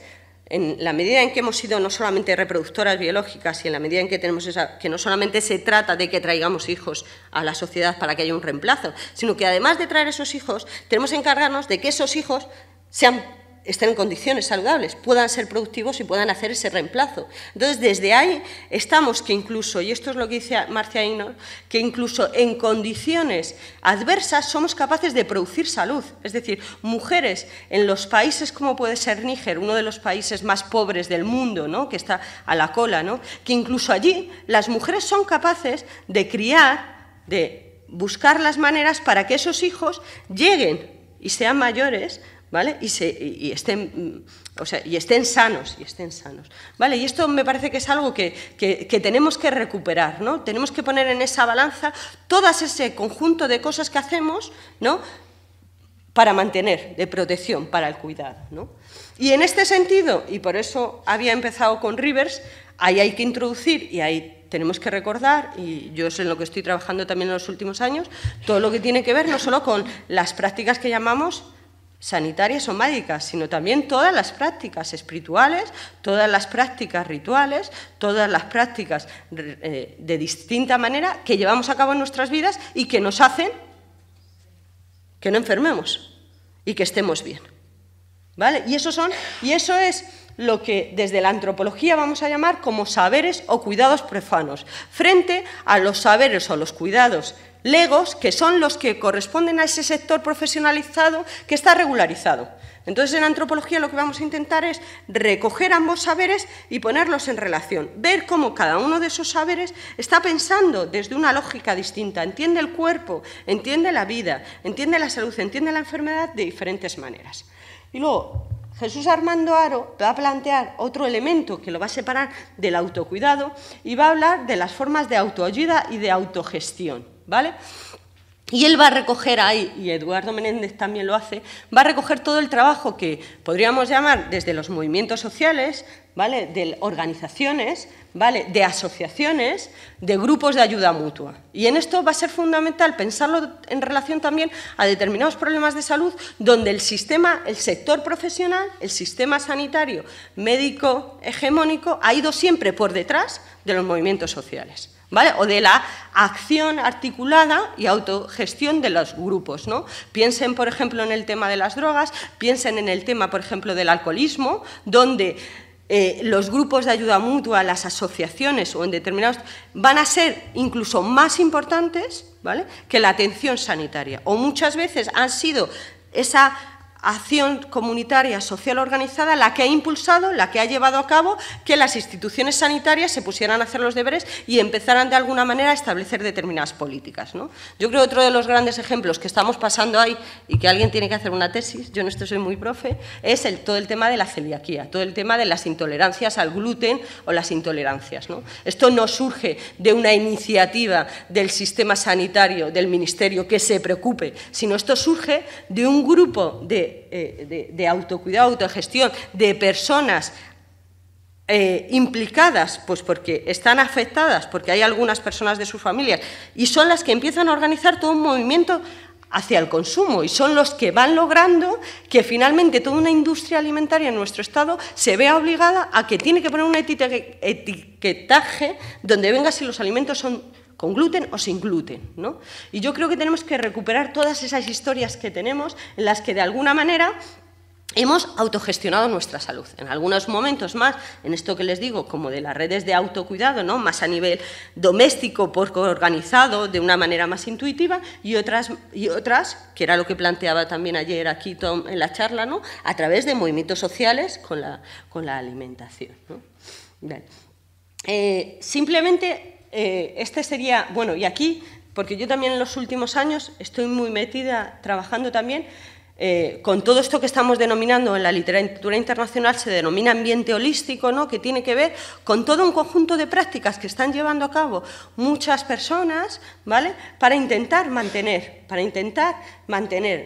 en la medida en que hemos sido no solamente reproductoras biológicas y en la medida en que tenemos esa, que no solamente se trata de que traigamos hijos a la sociedad para que haya un reemplazo, sino que además de traer esos hijos, tenemos que encargarnos de que esos hijos sean estén en condiciones saludables, puedan ser productivos y puedan hacer ese reemplazo. Entonces, desde ahí estamos que incluso, y esto es lo que dice Marcia Inor, que incluso en condiciones adversas somos capaces de producir salud. Es decir, mujeres en los países como puede ser Níger, uno de los países más pobres del mundo, ¿no? que está a la cola, que incluso allí las mujeres son capaces de criar, de buscar las maneras para que esos hijos lleguen y sean mayores Mm, y, estén, sanos, y estén sanos, ¿vale? Y esto me parece que es algo que, tenemos que recuperar, ¿no? Tenemos que poner en esa balanza todo ese conjunto de cosas que hacemos, ¿no? para mantener, de protección, para el cuidado. Y en este sentido, y por eso había empezado con Rivers, ahí hay que introducir y ahí tenemos que recordar, y yo es en lo que estoy trabajando también en los últimos años, todo lo que tiene que ver no solo con las prácticas que llamamos sanitarias o médicas, sino también todas las prácticas espirituales, todas las prácticas rituales, todas las prácticas eh, de distinta manera que llevamos a cabo en nuestras vidas y que nos hacen que no enfermemos y que estemos bien. ¿Vale? Y eso son y eso es lo que desde la antropología vamos a llamar como saberes o cuidados profanos, frente a los saberes o los cuidados legos, que son los que corresponden a ese sector profesionalizado que está regularizado. Entonces, en antropología lo que vamos a intentar es recoger ambos saberes y ponerlos en relación, ver cómo cada uno de esos saberes está pensando desde una lógica distinta, entiende el cuerpo, entiende la vida, entiende la salud, entiende la enfermedad de diferentes maneras. Y luego, Jesús Armando Aro va a plantear otro elemento que lo va a separar del autocuidado y va a hablar de las formas de autoayuda y de autogestión. ¿vale? Y él va a recoger ahí, y Eduardo Menéndez también lo hace, va a recoger todo el trabajo que podríamos llamar desde los movimientos sociales, ¿vale? de organizaciones, ¿vale? de asociaciones, de grupos de ayuda mutua. Y en esto va a ser fundamental pensarlo en relación también a determinados problemas de salud donde el sistema, el sector profesional, el sistema sanitario médico hegemónico ha ido siempre por detrás de los movimientos sociales. O de la acción articulada y autogestión de los grupos, ¿no? Piensen, por ejemplo, en el tema de las drogas, piensen en el tema, por ejemplo, del alcoholismo, donde eh, los grupos de ayuda mutua, las asociaciones o en determinados van a ser incluso más importantes ¿vale? que la atención sanitaria. O muchas veces han sido esa acción comunitaria social organizada la que ha impulsado, la que ha llevado a cabo que las instituciones sanitarias se pusieran a hacer los deberes y empezaran de alguna manera a establecer determinadas políticas. ¿no? Yo creo que otro de los grandes ejemplos que estamos pasando ahí y que alguien tiene que hacer una tesis, yo en esto soy muy profe, es el, todo el tema de la celiaquía, todo el tema de las intolerancias al gluten o las intolerancias. ¿no? Esto no surge de una iniciativa del sistema sanitario, del ministerio que se preocupe, sino esto surge de un grupo de eh, de, autocuidado, autogestión, de personas eh, implicadas, pues porque están afectadas, porque hay algunas personas de sus familias, y son las que empiezan a organizar todo un movimiento hacia el consumo y son los que van logrando que finalmente toda una industria alimentaria en nuestro Estado se vea obligada a que tiene que poner un etiquetaje donde venga si los alimentos son con gluten o sin gluten. ¿no? Y yo creo que tenemos que recuperar todas esas historias que tenemos en las que de alguna manera Hemos autogestionado nuestra salud. En algunos momentos más, en esto que les digo, como de las redes de autocuidado, ¿no? más a nivel doméstico, por organizado, de una manera más intuitiva, y otras, y otras, que era lo que planteaba también ayer aquí Tom en la charla, ¿no? a través de movimientos sociales con la, con la alimentación. Eh, simplemente eh, este sería, bueno, y aquí, porque yo también en los últimos años estoy muy metida trabajando también eh, con todo esto que estamos denominando en la literatura internacional se denomina ambiente holístico, ¿no? que tiene que ver con todo un conjunto de prácticas que están llevando a cabo muchas personas ¿vale? para intentar mantener, para intentar mantener,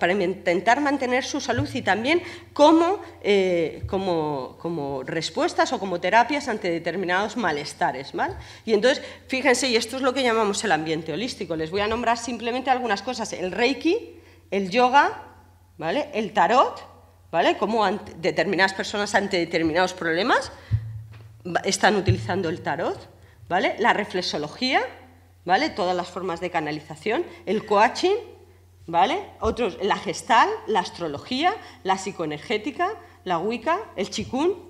para intentar mantener su salud y también como, eh, como, como respuestas o como terapias ante determinados malestares. ¿vale? Y entonces, fíjense, y esto es lo que llamamos el ambiente holístico. Les voy a nombrar simplemente algunas cosas. El Reiki, el yoga, ¿vale? El tarot, ¿vale? Cómo determinadas personas ante determinados problemas están utilizando el tarot, ¿vale? La reflexología, ¿vale? Todas las formas de canalización, el coaching, ¿vale? Otros, la gestal, la astrología, la psicoenergética, la wicca, el chikun,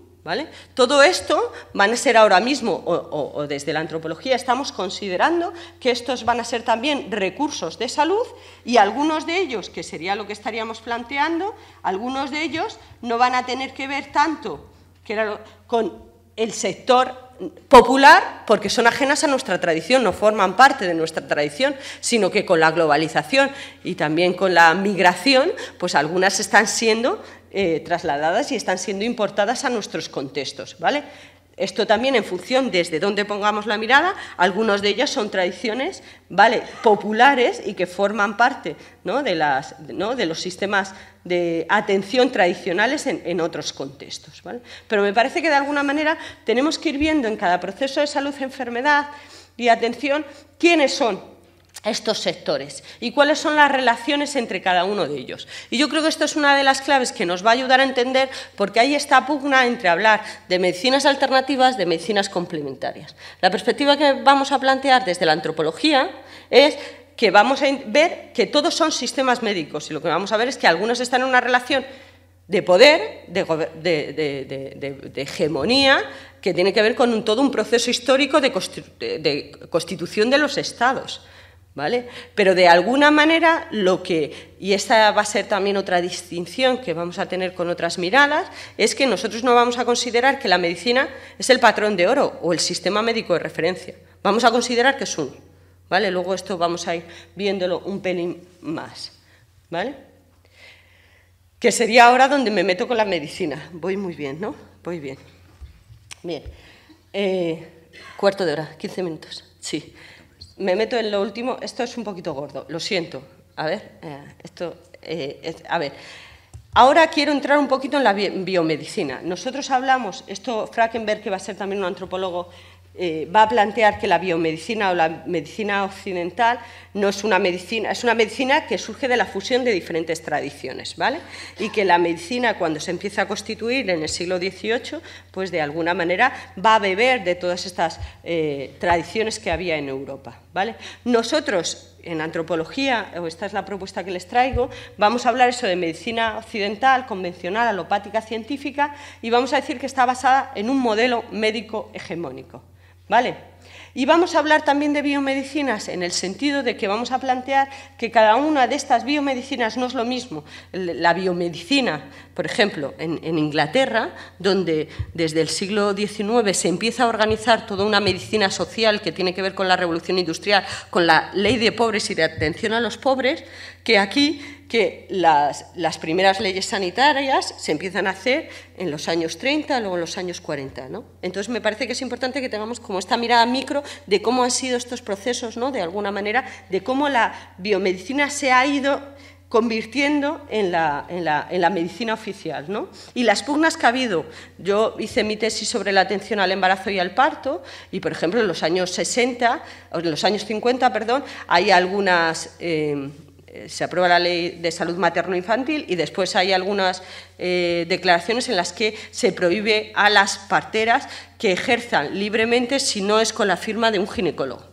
todo esto van a ser ahora mismo, o, desde la antropología estamos considerando que estos van a ser también recursos de salud y algunos de ellos, que sería lo que estaríamos planteando, algunos de ellos no van a tener que ver tanto con el sector popular porque son ajenas a nuestra tradición, no forman parte de nuestra tradición, sino que con la globalización y también con la migración, pues algunas están siendo eh, trasladadas y están siendo importadas a nuestros contextos, ¿vale? Esto también en función desde dónde pongamos la mirada, algunos de ellas son tradiciones ¿vale? populares y que forman parte de, las, de los sistemas de atención tradicionales en, otros contextos. Pero me parece que de alguna manera tenemos que ir viendo en cada proceso de salud, enfermedad y atención quiénes son estos sectores y cuáles son las relaciones entre cada uno de ellos. Y yo creo que esto es una de las claves que nos va a ayudar a entender porque hay esta pugna entre hablar de medicinas alternativas, de medicinas complementarias. La perspectiva que vamos a plantear desde la antropología es que vamos a ver que todos son sistemas médicos y lo que vamos a ver es que algunos están en una relación de poder, de, hegemonía, que tiene que ver con todo un proceso histórico de, constitución de los estados. ¿Vale? Pero de alguna manera lo que, y esta va a ser también otra distinción que vamos a tener con otras miradas, es que nosotros no vamos a considerar que la medicina es el patrón de oro o el sistema médico de referencia. Vamos a considerar que es un ¿vale? Luego esto vamos a ir viéndolo un pelín más, ¿vale? Que sería ahora donde me meto con la medicina. Voy muy bien, ¿no? Voy bien. Bien. Eh, cuarto de hora, 15 minutos. Sí me meto en lo último. Esto es un poquito gordo, lo siento. A ver, eh, esto, eh, a ver. Ahora quiero entrar un poquito en la biomedicina. Nosotros hablamos, esto Frankenberg, que va a ser también un antropólogo eh, va a plantear que la biomedicina o la medicina occidental no es una medicina, es una medicina que surge de la fusión de diferentes tradiciones, ¿vale? Y que la medicina cuando se empieza a constituir en el siglo XVIII, pues de alguna manera va a beber de todas estas eh, tradiciones que había en Europa, ¿vale? Nosotros en antropología, o esta es la propuesta que les traigo, vamos a hablar eso de medicina occidental, convencional, alopática, científica, y vamos a decir que está basada en un modelo médico hegemónico. ¿Vale? Y vamos a hablar también de biomedicinas en el sentido de que vamos a plantear que cada una de estas biomedicinas no es lo mismo. La biomedicina, por ejemplo, en, en, Inglaterra, donde desde el siglo XIX se empieza a organizar toda una medicina social que tiene que ver con la revolución industrial, con la ley de pobres y de atención a los pobres, que aquí que las, las, primeras leyes sanitarias se empiezan a hacer en los años 30, luego en los años 40. ¿no? Entonces, me parece que es importante que tengamos como esta mirada micro de cómo han sido estos procesos, ¿no? de alguna manera, de cómo la biomedicina se ha ido convirtiendo en la, en la, medicina oficial. Y las pugnas que ha habido. Yo hice mi tesis sobre la atención al embarazo y al parto, y por ejemplo en los años 60, en los años 50, perdón, hay algunas... Eh, eh, se aprueba la ley de salud materno-infantil y después hay algunas eh, declaraciones en las que se prohíbe a las parteras que ejerzan libremente si no es con la firma de un ginecólogo.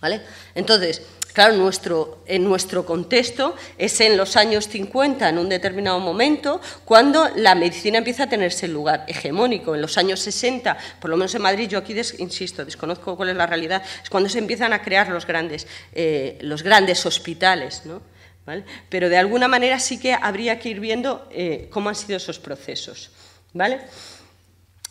¿Vale? Entonces, Claro, nuestro, en nuestro contexto es en los años 50, en un determinado momento, cuando la medicina empieza a tenerse el lugar hegemónico. En los años 60, por lo menos en Madrid, yo aquí, insisto, desconozco cuál es la realidad, es cuando se empiezan a crear los grandes, eh, los grandes hospitales, ¿no? Pero de alguna manera sí que habría que ir viendo eh, cómo han sido esos procesos, ¿vale?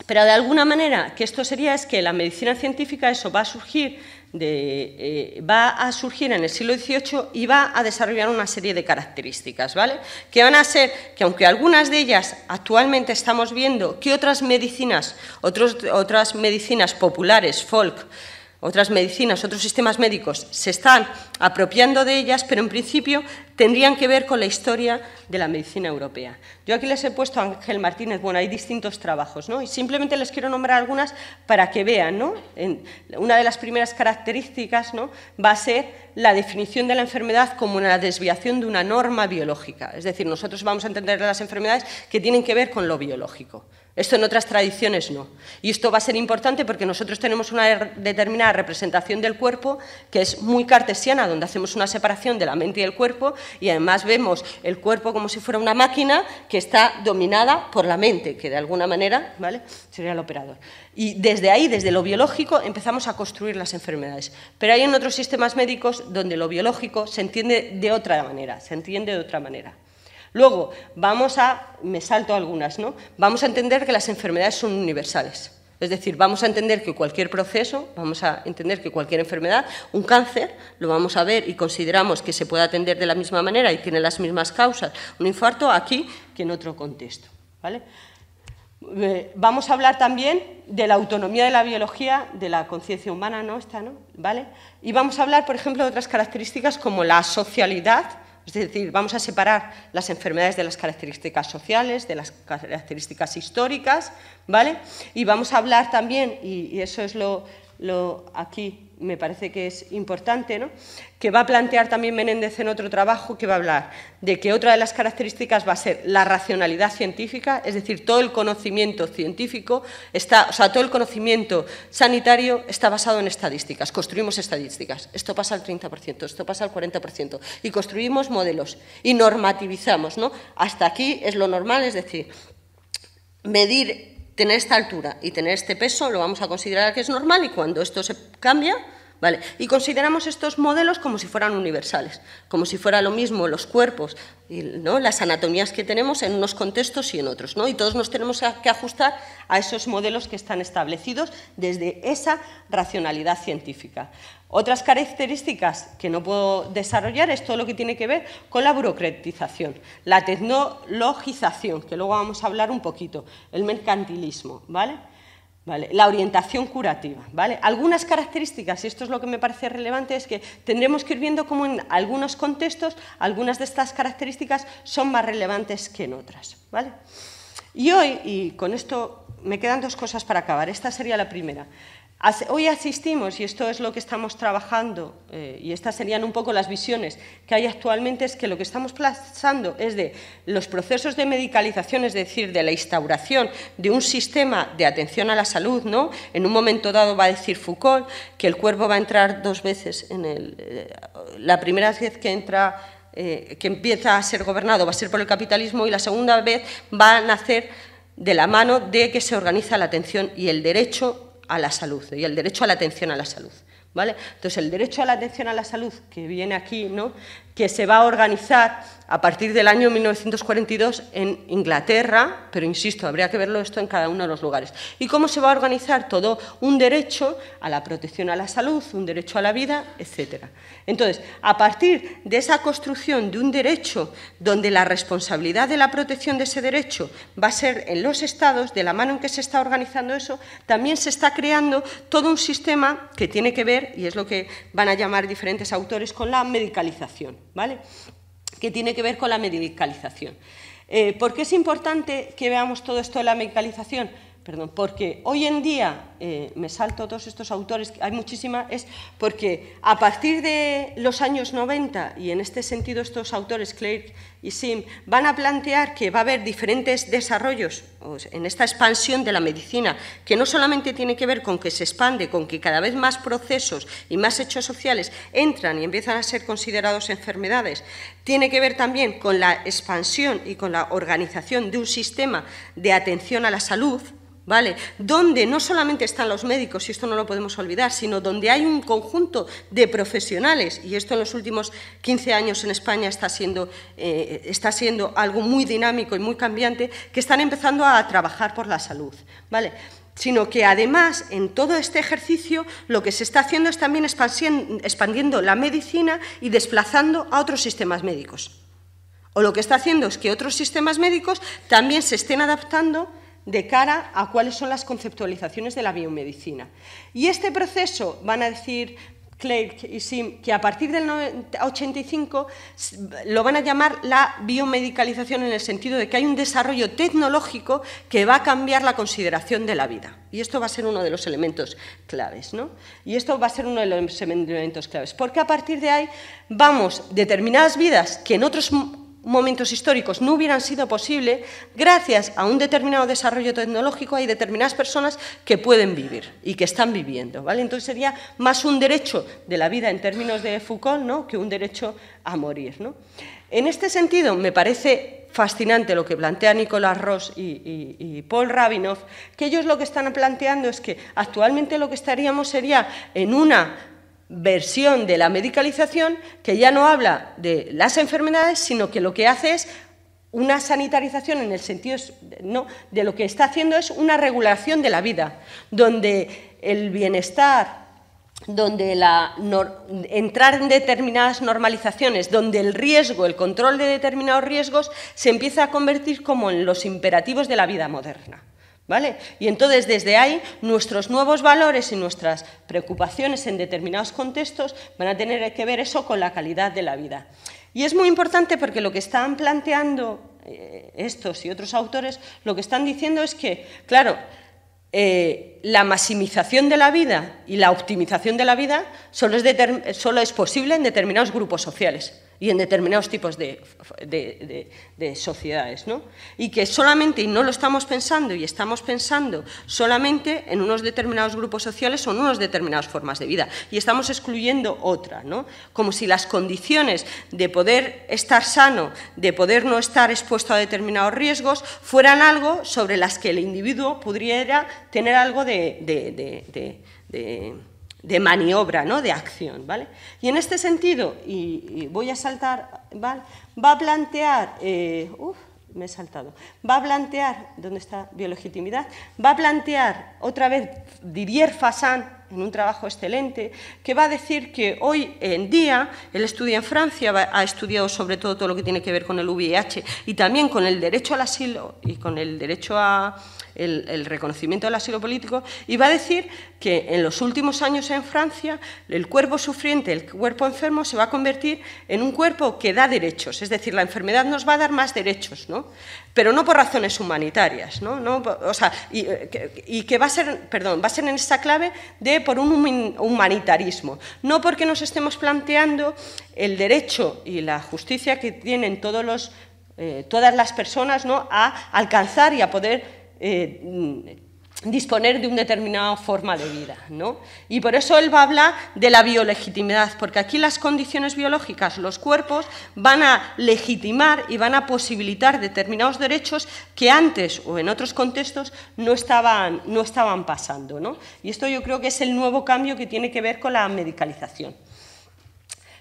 Pero de alguna manera, que esto sería es que la medicina científica, eso va a surgir eh, va a surgir en el siglo XVIII y va a desarrollar una serie de características, ¿vale? Que van a ser que aunque algunas de ellas actualmente estamos viendo que otras medicinas, otros, otras medicinas populares, folk, otras medicinas, otros sistemas médicos se están apropiando de ellas, pero en principio tendrían que ver con la historia de la medicina europea. Yo aquí les he puesto a Ángel Martínez, bueno, hay distintos trabajos, ¿no? Y simplemente les quiero nombrar algunas para que vean, ¿no? una de las primeras características, ¿no? Va a ser la definición de la enfermedad como una desviación de una norma biológica. Es decir, nosotros vamos a entender las enfermedades que tienen que ver con lo biológico. Esto en otras tradiciones no. Y esto va a ser importante porque nosotros tenemos una determinada representación del cuerpo que es muy cartesiana, donde hacemos una separación de la mente y el cuerpo y además vemos el cuerpo como si fuera una máquina que está dominada por la mente, que de alguna manera ¿vale? sería el operador. Y desde ahí, desde lo biológico, empezamos a construir las enfermedades. Pero hay en otros sistemas médicos donde lo biológico se entiende de otra manera, se entiende de otra manera. Luego, vamos a, me salto algunas, ¿no? Vamos a entender que las enfermedades son universales. Es decir, vamos a entender que cualquier proceso, vamos a entender que cualquier enfermedad, un cáncer, lo vamos a ver y consideramos que se puede atender de la misma manera y tiene las mismas causas, un infarto aquí que en otro contexto. ¿vale? Eh, vamos a hablar también de la autonomía de la biología, de la conciencia humana, ¿no? ¿Vale? Y vamos a hablar, por ejemplo, de otras características como la socialidad, es decir, vamos a separar las enfermedades de las características sociales, de las características históricas, ¿vale? Y vamos a hablar también, y, eso es lo, lo aquí me parece que es importante, ¿no? que va a plantear también Menéndez en otro trabajo que va a hablar de que otra de las características va a ser la racionalidad científica, es decir, todo el conocimiento científico, está, o sea, todo el conocimiento sanitario está basado en estadísticas, construimos estadísticas, esto pasa al 30%, esto pasa al 40%, y construimos modelos y normativizamos, ¿no? Hasta aquí es lo normal, es decir, medir tener esta altura y tener este peso lo vamos a considerar que es normal y cuando esto se cambia, vale. Y consideramos estos modelos como si fueran universales, como si fuera lo mismo los cuerpos, y, ¿no? las anatomías que tenemos en unos contextos y en otros, ¿no? Y todos nos tenemos que ajustar a esos modelos que están establecidos desde esa racionalidad científica. Otras características que no puedo desarrollar es todo lo que tiene que ver con la burocratización, la tecnologización, que luego vamos a hablar un poquito, el mercantilismo, ¿vale? ¿Vale? La orientación curativa, ¿vale? Algunas características, y esto es lo que me parece relevante, es que tendremos que ir viendo cómo en algunos contextos algunas de estas características son más relevantes que en otras, ¿vale? Y hoy, y con esto me quedan dos cosas para acabar, esta sería la primera. Hoy asistimos, y esto es lo que estamos trabajando, eh, y estas serían un poco las visiones que hay actualmente, es que lo que estamos plazando es de los procesos de medicalización, es decir, de la instauración de un sistema de atención a la salud, ¿no? En un momento dado va a decir Foucault que el cuerpo va a entrar dos veces en el... Eh, la primera vez que entra... Eh, que empieza a ser gobernado va a ser por el capitalismo y la segunda vez va a nacer de la mano de que se organiza la atención y el derecho a la salud y el derecho a la atención a la salud. ¿Vale? Entonces, el derecho a la atención a la salud que viene aquí, ¿no? que se va a organizar a partir del año 1942 en Inglaterra, pero insisto, habría que verlo esto en cada uno de los lugares. ¿Y cómo se va a organizar todo un derecho a la protección a la salud, un derecho a la vida, etcétera? Entonces, a partir de esa construcción de un derecho donde la responsabilidad de la protección de ese derecho va a ser en los estados, de la mano en que se está organizando eso, también se está creando todo un sistema que tiene que ver, y es lo que van a llamar diferentes autores, con la medicalización. ¿vale? que tiene que ver con la medicalización. Eh, ¿Por qué es importante que veamos todo esto de la medicalización? perdón, porque hoy en día eh, me salto todos estos autores, hay muchísimas, es porque a partir de los años 90, y en este sentido estos autores, Claire y Sim, van a plantear que va a haber diferentes desarrollos en esta expansión de la medicina, que no solamente tiene que ver con que se expande, con que cada vez más procesos y más hechos sociales entran y empiezan a ser considerados enfermedades, tiene que ver también con la expansión y con la organización de un sistema de atención a la salud, ¿Vale? Donde no solamente están los médicos, y esto no lo podemos olvidar, sino donde hay un conjunto de profesionales, y esto en los últimos 15 años en España eh, está siendo, algo muy dinámico y muy cambiante, que están empezando a trabajar por la salud. ¿Vale? sino que además en todo este ejercicio lo que se está haciendo es también expandiendo la medicina y desplazando a otros sistemas médicos. O lo que está haciendo es que otros sistemas médicos también se estén adaptando de cara a cuáles son las conceptualizaciones de la biomedicina. Y este proceso, van a decir Clerk y Sim, que a partir del 85 lo van a llamar la biomedicalización en el sentido de que hay un desarrollo tecnológico que va a cambiar la consideración de la vida. Y esto va a ser uno de los elementos claves, ¿no? Y esto va a ser uno de los elementos claves, porque a partir de ahí vamos, determinadas vidas que en otros momentos históricos no hubieran sido posible gracias a un determinado desarrollo tecnológico hay determinadas personas que pueden vivir y que están viviendo, ¿vale? Entonces sería más un derecho de la vida en términos de Foucault, ¿no? que un derecho a morir, ¿no? En este sentido, me parece fascinante lo que plantea Nicolás Ross y, y, Paul Rabinoff, que ellos lo que están planteando es que actualmente lo que estaríamos sería en una versión de la medicalización que ya no habla de las enfermedades, sino que lo que hace es una sanitarización en el sentido no de lo que está haciendo es una regulación de la vida, donde el bienestar, donde entrar en determinadas normalizaciones, donde el riesgo, el control de determinados riesgos se empieza a convertir como en los imperativos de la vida moderna. ¿Vale? Y entonces desde ahí nuestros nuevos valores y nuestras preocupaciones en determinados contextos van a tener que ver eso con la calidad de la vida. Y es muy importante porque lo que están planteando eh, estos y otros autores, lo que están diciendo es que, claro, eh, la maximización de la vida y la optimización de la vida solo es posible en determinados grupos sociales y en determinados tipos de, de, sociedades. ¿no? Y que solamente, y no lo estamos pensando, y estamos pensando solamente en unos determinados grupos sociales o en unas determinadas formas de vida, y estamos excluyendo otra, ¿no? como si las condiciones de poder estar sano, de poder no estar expuesto a determinados riesgos, fueran algo sobre las que el individuo pudiera tener algo de de maniobra, ¿no? de acción. ¿vale? Y en este sentido, y, voy a saltar, va a plantear, eh, me he saltado, va a plantear, ¿dónde está biologitimidad? Va a plantear otra vez Didier Fassan, en un trabajo excelente, que va a decir que hoy en día, el estudio en Francia, ha estudiado sobre todo todo lo que tiene que ver con el VIH y también con el derecho al asilo y con el derecho a el, reconocimiento del asilo político, y va a decir que en los últimos años en Francia el cuerpo sufriente, el cuerpo enfermo, se va a convertir en un cuerpo que da derechos, es decir, la enfermedad nos va a dar más derechos, pero no por razones humanitarias, eh, y, que va a ser, perdón, va a ser en esta clave de por un humanitarismo. No porque nos estemos planteando el derecho y la justicia que tienen todos eh, todas las personas ¿no? a alcanzar y a poder eh, disponer de una determinada forma de vida. ¿no? Y por eso él va a hablar de la biolegitimidad, porque aquí las condiciones biológicas, los cuerpos, van a legitimar y van a posibilitar determinados derechos que antes o en otros contextos no estaban, no estaban pasando. Y esto yo creo que es el nuevo cambio que tiene que ver con la medicalización.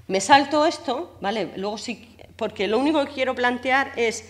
Me salto esto, ¿vale? Luego sí, porque lo único que quiero plantear es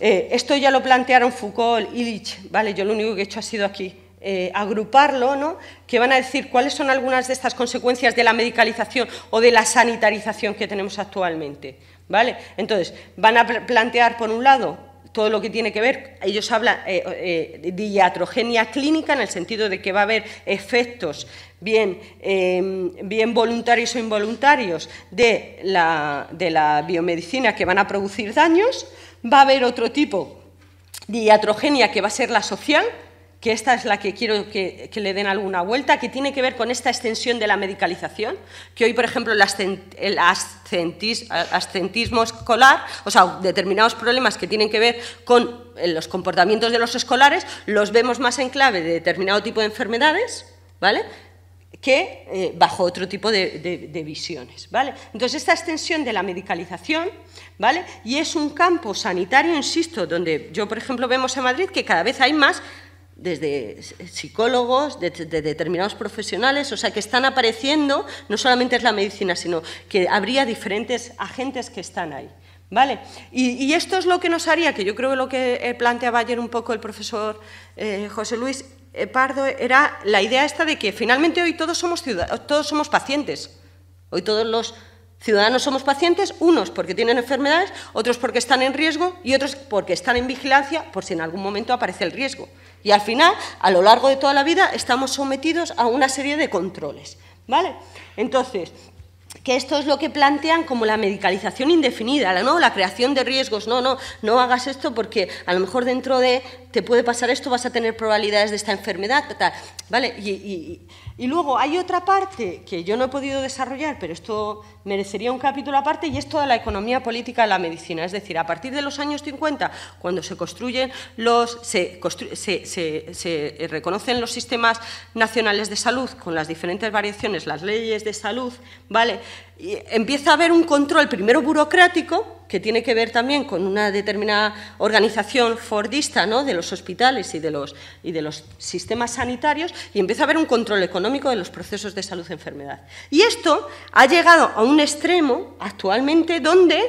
eh, esto ya lo plantearon Foucault, Illich, ¿vale? Yo lo único que he hecho ha sido aquí eh, agruparlo, ¿no? que van a decir cuáles son algunas de estas consecuencias de la medicalización o de la sanitarización que tenemos actualmente. ¿vale? Entonces, van a plantear, por un lado, todo lo que tiene que ver, ellos hablan eh, de diatrogenia clínica en el sentido de que va a haber efectos bien, em, voluntarios o involuntarios de la biomedicina que van a producir daños va a haber otro tipo de iatrogenia que va a ser la social, que esta es la que quiero que, le den alguna vuelta, que tiene que ver con esta extensión de la medicalización, que hoy, por ejemplo, el, ascentismo escolar, o sea, determinados problemas que tienen que ver con eh, los comportamientos de los escolares, los vemos más en clave de determinado tipo de enfermedades, ¿vale? que eh, bajo otro tipo de, visiones. ¿vale? Entonces, esta extensión de la medicalización, ¿vale? y es un campo sanitario, insisto, donde yo, por ejemplo, vemos en Madrid que cada vez hay más desde psicólogos, de, determinados profesionales, o sea, que están apareciendo, no solamente es la medicina, sino que habría diferentes agentes que están ahí. ¿Vale? Y, esto es lo que nos haría, que yo creo que lo que eh, planteaba ayer un poco el profesor eh, José Luis, eh, Pardo era la idea esta de que finalmente hoy todos somos, todos somos pacientes. Hoy todos los ciudadanos somos pacientes, unos porque tienen enfermedades, otros porque están en riesgo y otros porque están en vigilancia por si en algún momento aparece el riesgo. Y al final, a lo largo de toda la vida, estamos sometidos a una serie de controles. ¿Vale? Entonces, que esto es lo que plantean como la medicalización indefinida, ¿no? la creación de riesgos. No, no, no hagas esto porque a lo mejor dentro de te puede pasar esto, vas a tener probabilidades de esta enfermedad, tal, ¿vale? Y, y luego hay otra parte que yo no he podido desarrollar, pero esto merecería un capítulo aparte y es toda la economía política de la medicina. Es decir, a partir de los años 50, cuando se construyen los, se, se, se, se reconocen los sistemas nacionales de salud con las diferentes variaciones, las leyes de salud, ¿vale? Y empieza a haber un control primero burocrático que tiene que ver también con una determinada organización fordista ¿no? de los hospitales y de los, y de los sistemas sanitarios, y empieza a haber un control económico de los procesos de salud-enfermedad. Y esto ha llegado a un un extremo actualmente donde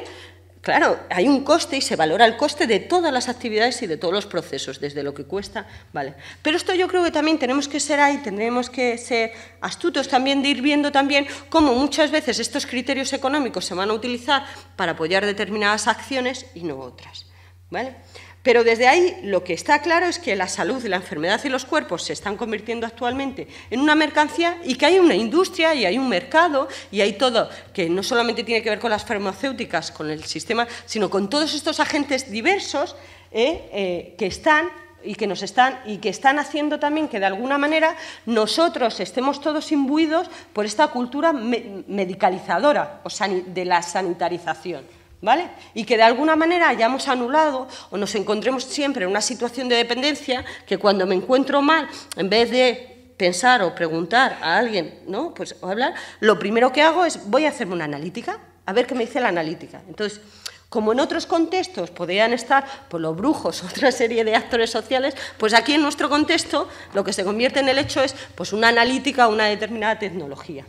Claro, hay un coste y se valora el coste de todas las actividades y de todos los procesos, desde lo que cuesta, vale. Pero esto yo creo que también tenemos que ser ahí, tendremos que ser astutos también de ir viendo también cómo muchas veces estos criterios económicos se van a utilizar para apoyar determinadas acciones y no otras, ¿vale? Pero desde ahí lo que está claro es que la salud, la enfermedad y los cuerpos se están convirtiendo actualmente en una mercancía y que hay una industria y hay un mercado y hay todo que no solamente tiene que ver con las farmacéuticas, con el sistema, sino con todos estos agentes diversos eh, eh, que están y que nos están y que están haciendo también que de alguna manera nosotros estemos todos imbuidos por esta cultura medicalizadora o de la sanitarización. ¿Vale? Y que de alguna manera hayamos anulado o nos encontremos siempre en una situación de dependencia que cuando me encuentro mal, en vez de pensar o preguntar a alguien, ¿no? Pues o hablar, lo primero que hago es voy a hacerme una analítica, a ver qué me dice la analítica. Entonces, como en otros contextos podrían estar pues, los brujos, otra serie de actores sociales, pues aquí en nuestro contexto lo que se convierte en el hecho es pues una analítica o una determinada tecnología.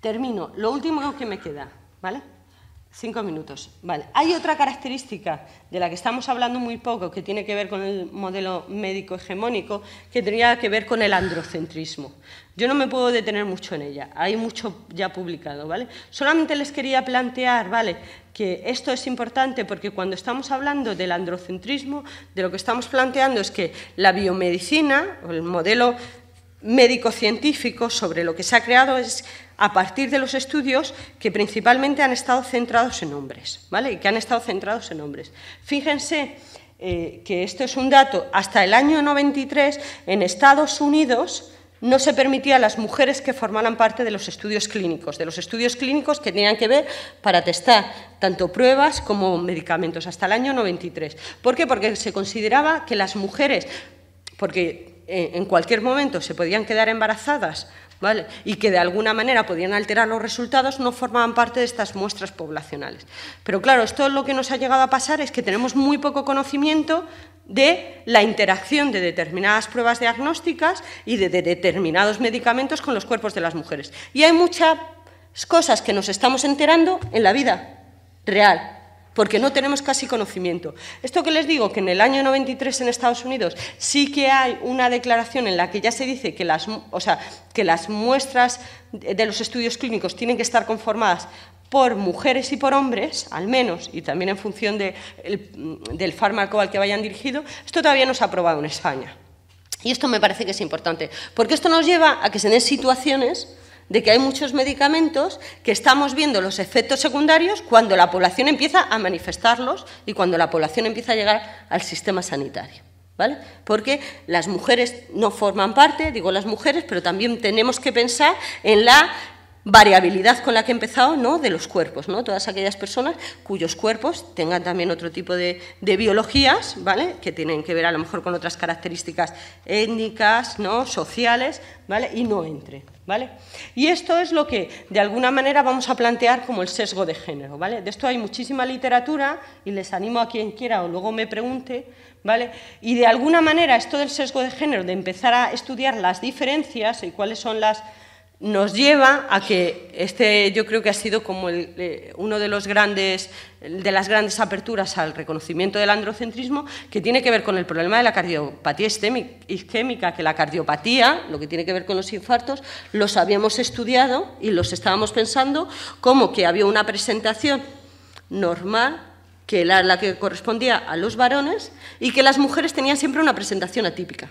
Termino. Lo último que me queda, ¿vale? Cinco minutos. Vale. Hay otra característica de la que estamos hablando muy poco, que tiene que ver con el modelo médico hegemónico, que tenía que ver con el androcentrismo. Yo no me puedo detener mucho en ella, hay mucho ya publicado, ¿vale? Solamente les quería plantear, ¿vale? Que esto es importante porque cuando estamos hablando del androcentrismo, de lo que estamos planteando es que la biomedicina, o el modelo médico-científico sobre lo que se ha creado es a partir de los estudios que principalmente han estado centrados en hombres, ¿vale? Y que han estado centrados en hombres. Fíjense eh, que esto es un dato, hasta el año 93 en Estados Unidos no se permitía a las mujeres que formaran parte de los estudios clínicos, de los estudios clínicos que tenían que ver para testar tanto pruebas como medicamentos, hasta el año 93. ¿Por qué? Porque se consideraba que las mujeres, porque eh, en cualquier momento se podían quedar embarazadas y que de alguna manera podían alterar los resultados, no formaban parte de estas muestras poblacionales. Pero claro, esto es lo que nos ha llegado a pasar es que tenemos muy poco conocimiento de la interacción de determinadas pruebas diagnósticas y de determinados medicamentos con los cuerpos de las mujeres. Y hay muchas cosas que nos estamos enterando en la vida real, porque no tenemos casi conocimiento. Esto que les digo, que en el año 93 en Estados Unidos sí que hay una declaración en la que ya se dice que las, o sea, que las muestras de los estudios clínicos tienen que estar conformadas por mujeres y por hombres, al menos, y también en función del fármaco al que vayan dirigido, esto todavía no se ha aprobado en España. Y esto me parece que es importante, porque esto nos lleva a que se den situaciones de que hay muchos medicamentos que estamos viendo los efectos secundarios cuando la población empieza a manifestarlos y cuando la población empieza a llegar al sistema sanitario. ¿Vale? Porque las mujeres no forman parte, digo las mujeres, pero también tenemos que pensar en la variabilidad con la que he empezado ¿no? de los cuerpos, ¿no? todas aquellas personas cuyos cuerpos tengan también otro tipo de, de, biologías, ¿vale? que tienen que ver a lo mejor con otras características étnicas, ¿no? sociales, ¿vale? y no entre. ¿Vale? Y esto es lo que de alguna manera vamos a plantear como el sesgo de género. ¿vale? De esto hay muchísima literatura y les animo a quien quiera o luego me pregunte. ¿vale? Y de alguna manera esto del sesgo de género, de empezar a estudiar las diferencias y cuáles son las, nos lleva a que este yo creo que ha sido como el, eh, uno de los grandes de las grandes aperturas al reconocimiento del androcentrismo que tiene que ver con el problema de la cardiopatía isquémica, que la cardiopatía, lo que tiene que ver con los infartos, los habíamos estudiado y los estábamos pensando como que había una presentación normal que era la que correspondía a los varones y que las mujeres tenían siempre una presentación atípica.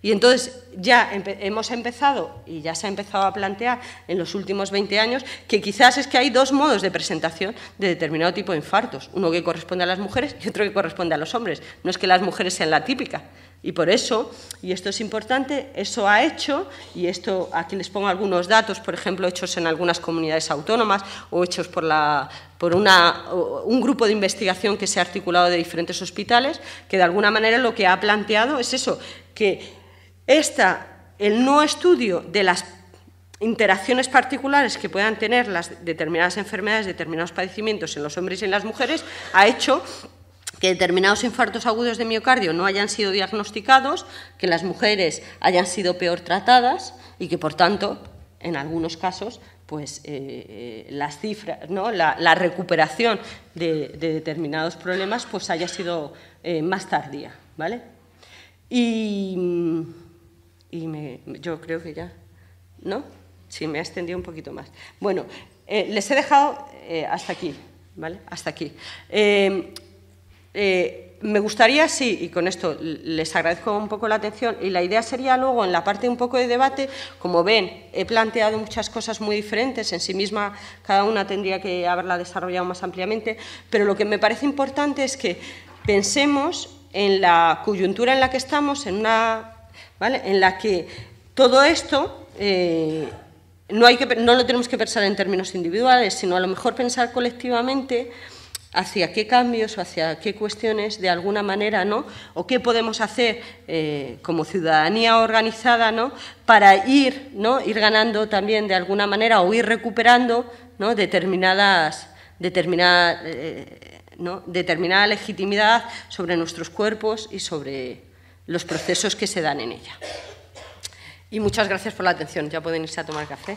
Y entonces ya hemos empezado, y ya se ha empezado a plantear en los últimos 20 años, que quizás es que hay dos modos de presentación de determinado tipo de infartos, uno que corresponde a las mujeres y otro que corresponde a los hombres. No es que las mujeres sean la típica. Y por eso, y esto es importante, eso ha hecho, y esto aquí les pongo algunos datos, por ejemplo, hechos en algunas comunidades autónomas o hechos por, la, por una, un grupo de investigación que se ha articulado de diferentes hospitales, que de alguna manera lo que ha planteado es eso, que esta, el no estudio de las interacciones particulares que puedan tener las determinadas enfermedades, determinados padecimientos en los hombres y en las mujeres, ha hecho que determinados infartos agudos de miocardio no hayan sido diagnosticados, que las mujeres hayan sido peor tratadas y que, por tanto, en algunos casos, pues eh, eh, las cifras, ¿no? la, recuperación de, determinados problemas pues haya sido eh, más tardía. ¿vale? Y. Mm, y yo creo que ya, ¿no? Sí, me ha extendido un poquito más. Bueno, eh, les he dejado eh, hasta aquí, ¿vale? Hasta aquí. Eh, me gustaría, sí, y con esto les agradezco un poco la atención, y la idea sería luego, en la parte un poco de debate, como ven, he planteado muchas cosas muy diferentes, en sí misma cada una tendría que haberla desarrollado más ampliamente, pero lo que me parece importante es que pensemos en la coyuntura en la que estamos, en una en la que todo esto eh, no, hay que, no lo tenemos que pensar en términos individuales, sino a lo mejor pensar colectivamente hacia qué cambios o hacia qué cuestiones de alguna manera, ¿no? O qué podemos hacer eh, como ciudadanía organizada, ¿no? Para ir, ¿no? Ir ganando también de alguna manera o ir recuperando, ¿no? Determinadas, eh, ¿no? determinada legitimidad sobre nuestros cuerpos y sobre, los procesos que se dan en ella. Y muchas gracias por la atención. Ya pueden irse a tomar café.